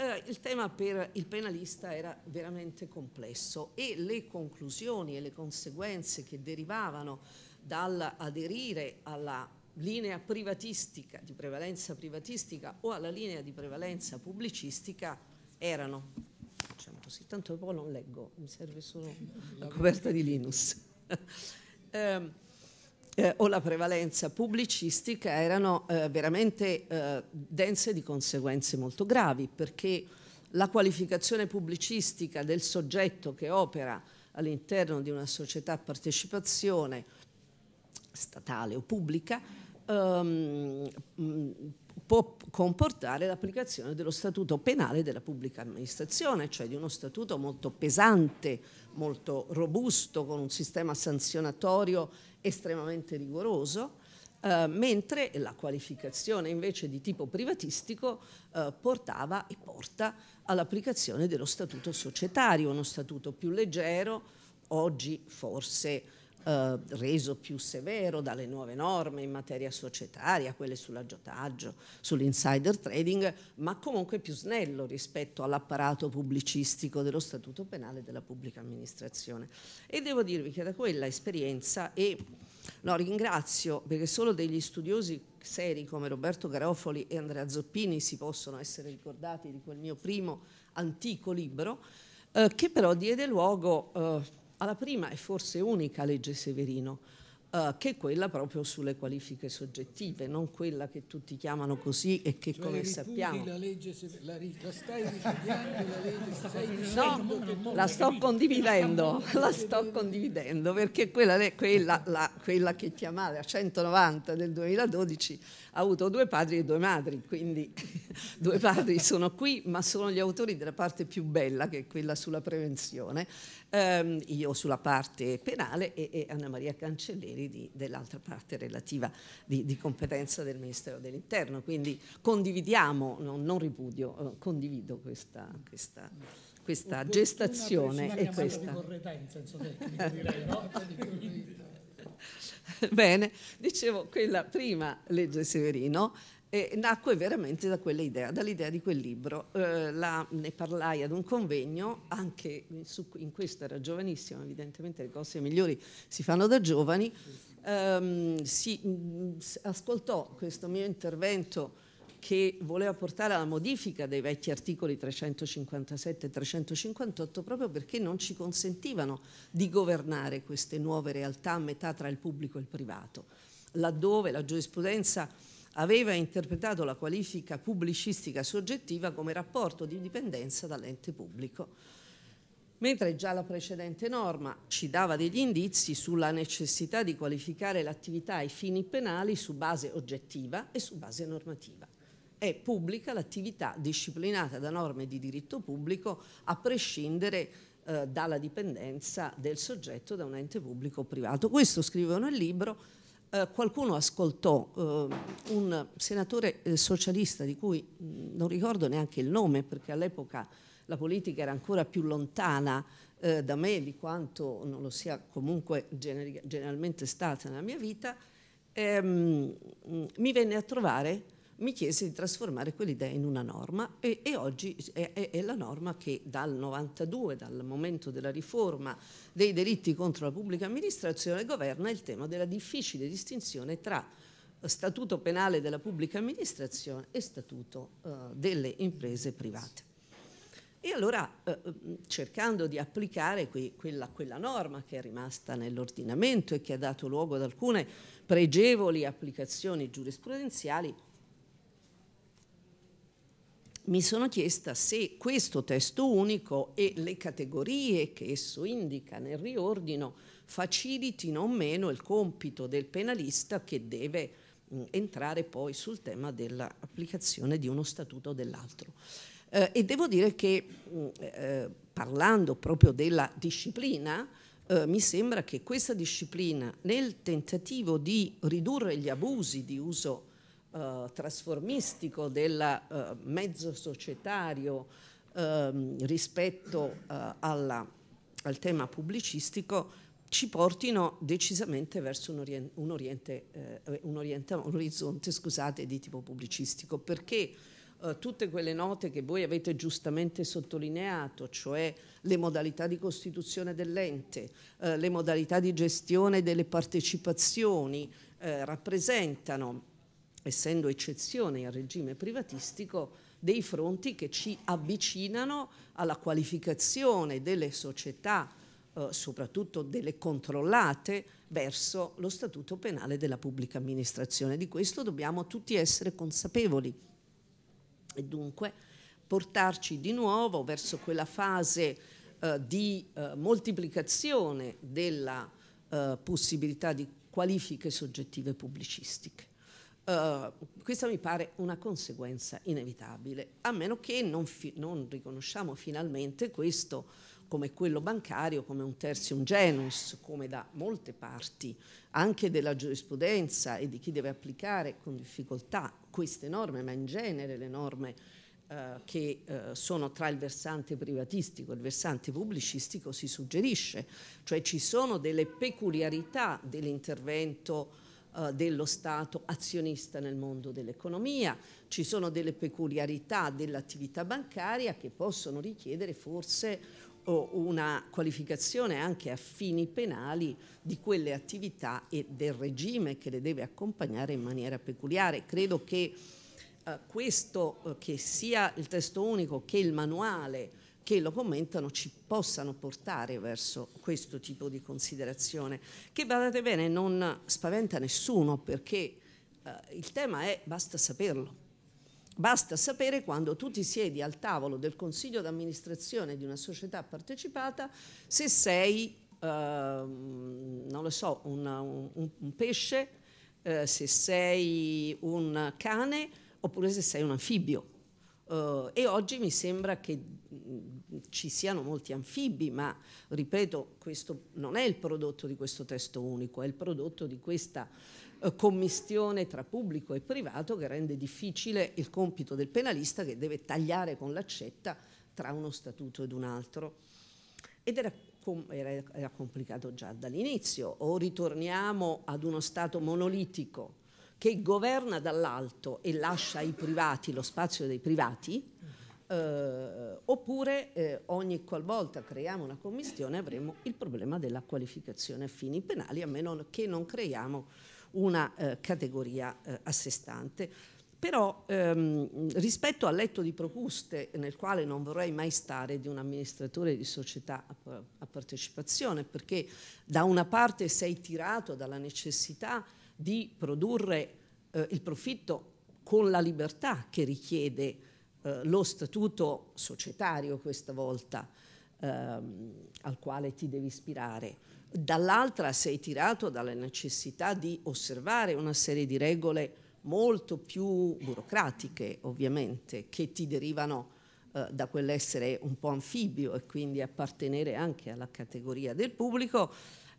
Allora, eh, il tema per il penalista era veramente complesso e le conclusioni e le conseguenze che derivavano dall'aderire alla linea privatistica, di prevalenza privatistica o alla linea di prevalenza pubblicistica erano, diciamo così, tanto poi non leggo, mi serve solo la coperta di Linus. eh, eh, o la prevalenza pubblicistica erano eh, veramente eh, dense di conseguenze molto gravi perché la qualificazione pubblicistica del soggetto che opera all'interno di una società a partecipazione statale o pubblica ehm, può comportare l'applicazione dello statuto penale della pubblica amministrazione, cioè di uno statuto molto pesante, molto robusto, con un sistema sanzionatorio estremamente rigoroso, Uh, mentre la qualificazione invece di tipo privatistico uh, portava e porta all'applicazione dello statuto societario, uno statuto più leggero, oggi forse eh, reso più severo dalle nuove norme in materia societaria, quelle sull'aggiotaggio, sull'insider trading, ma comunque più snello rispetto all'apparato pubblicistico dello Statuto Penale della Pubblica Amministrazione. E devo dirvi che da quella esperienza e no, ringrazio perché solo degli studiosi seri come Roberto Garofoli e Andrea Zoppini si possono essere ricordati di quel mio primo antico libro, eh, che però diede luogo eh, alla prima e forse unica legge Severino, eh, che è quella proprio sulle qualifiche soggettive, non quella che tutti chiamano così e che cioè, come sappiamo... La, legge, la, la stai ripudiando, la legge stai No, la sto condividendo, la sto condividendo, perché quella, quella, la, quella che chiamate a 190 del 2012 ha avuto due padri e due madri, quindi due padri sono qui, ma sono gli autori della parte più bella, che è quella sulla prevenzione, ehm, io sulla parte penale e, e Anna Maria Cancelleri di, dell'altra parte relativa di, di, competenza del Ministero dell'Interno. Quindi condividiamo, no, non ripudio, eh, condivido questa, questa, questa gestazione e questa. Di corretà in senso tecnico, direi, no? Bene, dicevo, quella prima legge Severino eh, nacque veramente da quell'idea, dall'idea di quel libro. Eh, la, ne parlai ad un convegno, anche in, su, in questo era giovanissimo, evidentemente le cose migliori si fanno da giovani. Ehm, si mh, mm, ascoltò questo mio intervento che voleva portare alla modifica dei vecchi articoli 357 e 358 proprio perché non ci consentivano di governare queste nuove realtà a metà tra il pubblico e il privato, laddove la giurisprudenza aveva interpretato la qualifica pubblicistica soggettiva come rapporto di dipendenza dall'ente pubblico, mentre già la precedente norma ci dava degli indizi sulla necessità di qualificare l'attività ai fini penali su base oggettiva e su base normativa è pubblica l'attività disciplinata da norme di diritto pubblico a prescindere eh, dalla dipendenza del soggetto da un ente pubblico o privato. Questo scrivevo nel libro. Eh, qualcuno ascoltò eh, un senatore eh, socialista di cui mh, mm, non ricordo neanche il nome perché all'epoca la politica era ancora più lontana eh, da me di quanto non lo sia comunque gener generalmente stata nella mia vita, ehm, mm, mi venne a trovare mi chiese di trasformare quell'idea in una norma e, e oggi è, è, è, la norma che dal 92, dal momento della riforma dei delitti contro la pubblica amministrazione, governa il tema della difficile distinzione tra eh, statuto penale della pubblica amministrazione e statuto eh, delle imprese private. E allora, eh, mm, cercando di applicare que quella, quella, norma che è rimasta nell'ordinamento e che ha dato luogo ad alcune pregevoli applicazioni giurisprudenziali, mi sono chiesta se questo testo unico e le categorie che esso indica nel riordino facilitino o meno il compito del penalista che deve mh, mm, entrare poi sul tema dell'applicazione di uno statuto o dell'altro. Eh, e devo dire che mh, mm, eh, parlando proprio della disciplina, eh, mi sembra che questa disciplina nel tentativo di ridurre gli abusi di uso eh, trasformistico, del eh, mezzo societario ehm, rispetto eh, alla, al tema pubblicistico ci portino decisamente verso un, oriente, un, oriente, eh, un, oriente, un orizzonte scusate, di tipo pubblicistico, perché Uh, tutte quelle note che voi avete giustamente sottolineato, cioè le modalità di costituzione dell'ente, uh, le modalità di gestione delle partecipazioni, uh, rappresentano essendo eccezione al regime privatistico, dei fronti che ci avvicinano alla qualificazione delle società, eh, soprattutto delle controllate, verso lo statuto penale della pubblica amministrazione. Di questo dobbiamo tutti essere consapevoli e dunque portarci di nuovo verso quella fase eh, di eh, moltiplicazione della eh, possibilità di qualifiche soggettive pubblicistiche. Uh, questa mi pare una conseguenza inevitabile, a meno che non, fi non riconosciamo finalmente questo come quello bancario, come un tertium genus, come da molte parti, anche della giurisprudenza e di chi deve applicare con difficoltà queste norme, ma in genere le norme Uh, che uh, sono tra il versante privatistico e il versante pubblicistico si suggerisce, cioè ci sono delle peculiarità dell'intervento eh, dello Stato azionista nel mondo dell'economia, ci sono delle peculiarità dell'attività bancaria che possono richiedere forse una qualificazione anche a fini penali di quelle attività e del regime che le deve accompagnare in maniera peculiare. Credo che eh, questo, eh, che sia il testo unico che il manuale che lo commentano ci possano portare verso questo tipo di considerazione, che badate bene non spaventa nessuno perché eh, il tema è basta saperlo. Basta sapere quando tu ti siedi al tavolo del consiglio d'amministrazione di una società partecipata se sei, eh, non lo so, una, un, un, pesce, eh, se sei un cane oppure se sei un anfibio Uh, e oggi mi sembra che mm, ci siano molti anfibi, ma ripeto, questo non è il prodotto di questo testo unico, è il prodotto di questa eh, commistione tra pubblico e privato che rende difficile il compito del penalista che deve tagliare con l'accetta tra uno statuto ed un altro. Ed era, com- era, era complicato già dall'inizio, o ritorniamo ad uno Stato monolitico che governa dall'alto e lascia ai privati lo spazio dei privati, eh, oppure eh, ogni qualvolta creiamo una commissione avremo il problema della qualificazione a fini penali, a meno che non creiamo una eh, categoria eh, a sé stante. Però ehm, rispetto al letto di Procuste, nel quale non vorrei mai stare di un amministratore di società a, a partecipazione, perché da una parte sei tirato dalla necessità di produrre eh, il profitto con la libertà che richiede eh, lo statuto societario questa volta ehm, al quale ti devi ispirare. Dall'altra sei tirato dalla necessità di osservare una serie di regole molto più burocratiche, ovviamente, che ti derivano eh, da quell'essere un po' anfibio e quindi appartenere anche alla categoria del pubblico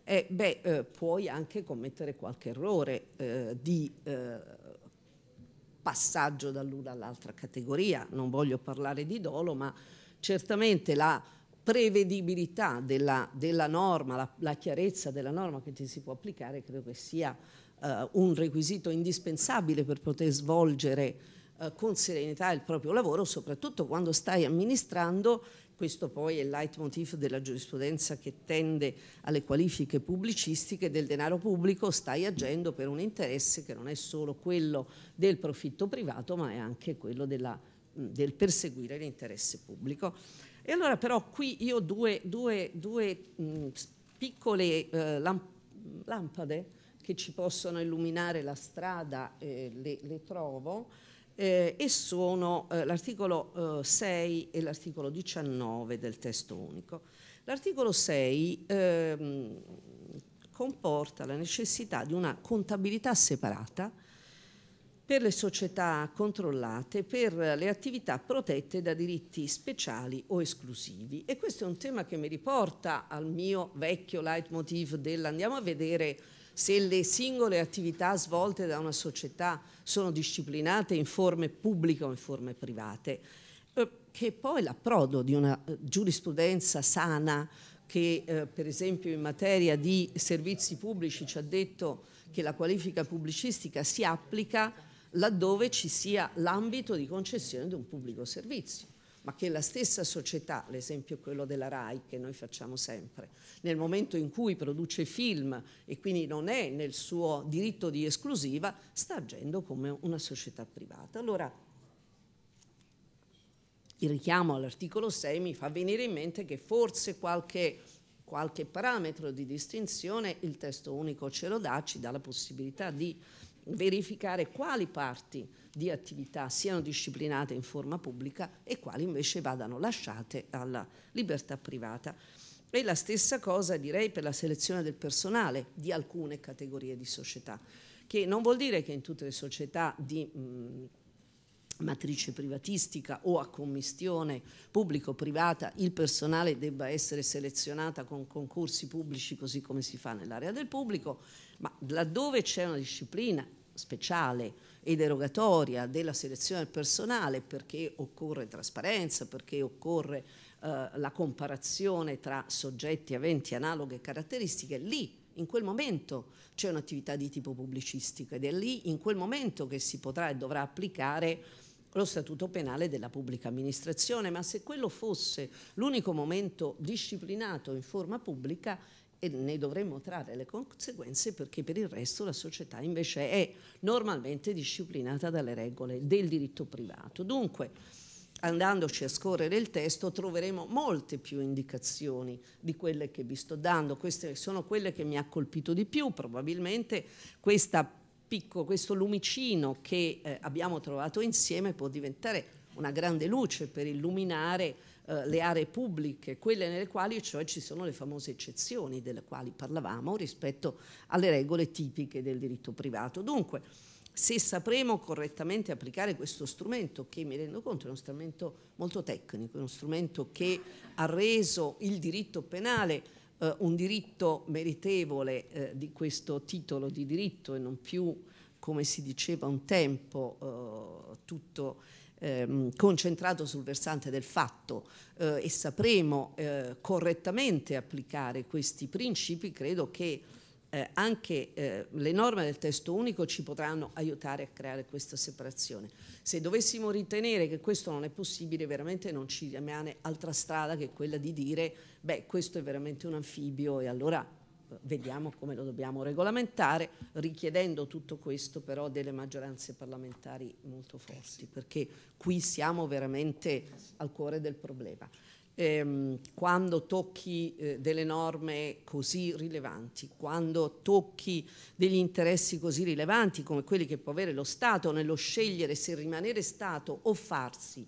eh, beh, eh, puoi anche commettere qualche errore eh, di eh, passaggio dall'una all'altra categoria. Non voglio parlare di dolo, ma certamente la prevedibilità della, della norma, la, la, chiarezza della norma che ti si può applicare, credo che sia eh, un requisito indispensabile per poter svolgere eh, con serenità il proprio lavoro, soprattutto quando stai amministrando questo poi è il leitmotiv della giurisprudenza che tende alle qualifiche pubblicistiche del denaro pubblico, stai agendo per un interesse che non è solo quello del profitto privato, ma è anche quello della, del perseguire l'interesse pubblico. E allora però qui io due, due, due mh, piccole eh, lamp lampade che ci possono illuminare la strada eh, le, le trovo eh, e sono eh, l'articolo eh, 6 e l'articolo 19 del testo unico. L'articolo 6 ehm, comporta la necessità di una contabilità separata per le società controllate, per le attività protette da diritti speciali o esclusivi. E questo è un tema che mi riporta al mio vecchio leitmotiv dell'andiamo a vedere se le singole attività svolte da una società sono disciplinate in forme pubbliche o in forme private, eh, che poi l'approdo di una eh, giurisprudenza sana che eh, per esempio in materia di servizi pubblici ci ha detto che la qualifica pubblicistica si applica laddove ci sia l'ambito di concessione di un pubblico servizio ma che la stessa società, l'esempio è quello della RAI che noi facciamo sempre, nel momento in cui produce film e quindi non è nel suo diritto di esclusiva, sta agendo come una società privata. Allora, il richiamo all'articolo 6 mi fa venire in mente che forse qualche, qualche parametro di distinzione il testo unico ce lo dà, ci dà la possibilità di verificare quali parti di attività siano disciplinate in forma pubblica e quali invece vadano lasciate alla libertà privata. E la stessa cosa direi per la selezione del personale di alcune categorie di società, che non vuol dire che in tutte le società di mh, mm, matrice privatistica o a commistione pubblico-privata il personale debba essere selezionato con concorsi pubblici così come si fa nell'area del pubblico, ma laddove c'è una disciplina speciale ed erogatoria della selezione del personale perché occorre trasparenza, perché occorre eh, la comparazione tra soggetti aventi analoghe caratteristiche, lì in quel momento c'è un'attività di tipo pubblicistico ed è lì in quel momento che si potrà e dovrà applicare lo statuto penale della pubblica amministrazione, ma se quello fosse l'unico momento disciplinato in forma pubblica, e ne dovremmo trarre le conseguenze perché per il resto la società invece è normalmente disciplinata dalle regole del diritto privato. Dunque, andandoci a scorrere il testo troveremo molte più indicazioni di quelle che vi sto dando, queste sono quelle che mi ha colpito di più, probabilmente picco, questo lumicino che eh, abbiamo trovato insieme può diventare una grande luce per illuminare eh, le aree pubbliche, quelle nelle quali cioè ci sono le famose eccezioni delle quali parlavamo rispetto alle regole tipiche del diritto privato. Dunque, se sapremo correttamente applicare questo strumento, che mi rendo conto è uno strumento molto tecnico, è uno strumento che ha reso il diritto penale eh, un diritto meritevole eh, di questo titolo di diritto e non più, come si diceva un tempo, eh, tutto ehm, concentrato sul versante del fatto eh, e sapremo eh, correttamente applicare questi principi, credo che eh, anche eh, le norme del testo unico ci potranno aiutare a creare questa separazione. Se dovessimo ritenere che questo non è possibile, veramente non ci rimane altra strada che quella di dire, beh, questo è veramente un anfibio e allora vediamo come lo dobbiamo regolamentare, richiedendo tutto questo però delle maggioranze parlamentari molto eh forti, perché qui siamo veramente eh al cuore del problema. Ehm, quando tocchi eh, delle norme così rilevanti, quando tocchi degli interessi così rilevanti come quelli che può avere lo Stato nello scegliere se rimanere Stato o farsi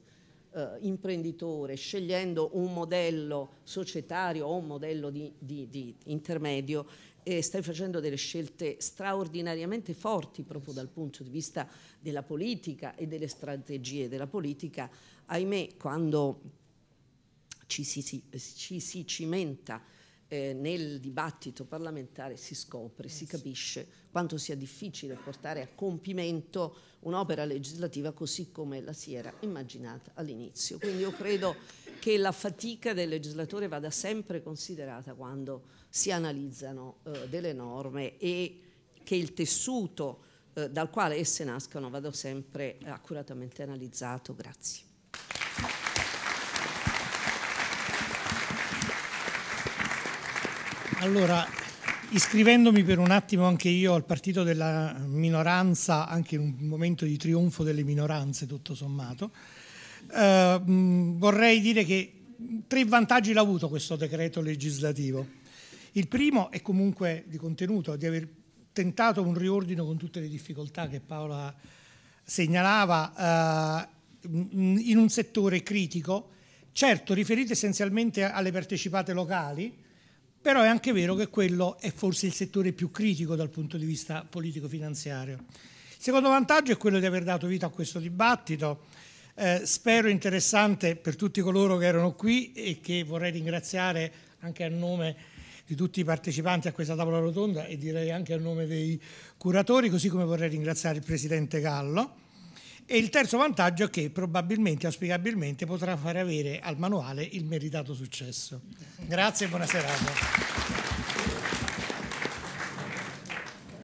eh, imprenditore, scegliendo un modello societario o un modello di, di, di intermedio, e eh, stai facendo delle scelte straordinariamente forti proprio dal punto di vista della politica e delle strategie della politica. Ahimè, quando ci si, si, ci, si cimenta eh, nel dibattito parlamentare si scopre, si eh capisce quanto sia difficile portare a compimento un'opera legislativa così come la si era immaginata all'inizio. Quindi io credo che la fatica del legislatore vada sempre considerata quando si analizzano eh, delle norme e che il tessuto eh, dal quale esse nascono vada sempre accuratamente analizzato. Grazie. Allora, iscrivendomi per un attimo anche io al partito della minoranza, anche in un momento di trionfo delle minoranze tutto sommato, eh, mm, vorrei dire che tre vantaggi l'ha avuto questo decreto legislativo. Il primo è comunque di contenuto, di aver tentato un riordino con tutte le difficoltà che Paola segnalava eh, mm, in un settore critico, certo riferito essenzialmente alle partecipate locali, però è anche vero che quello è forse il settore più critico dal punto di vista politico-finanziario. Il secondo vantaggio è quello di aver dato vita a questo dibattito, eh, spero interessante per tutti coloro che erano qui e che vorrei ringraziare anche a nome di tutti i partecipanti a questa tavola rotonda e direi anche a nome dei curatori, così come vorrei ringraziare il Presidente Gallo. E il terzo vantaggio è che probabilmente, auspicabilmente, potrà fare avere al manuale il meritato successo. Grazie e buona serata.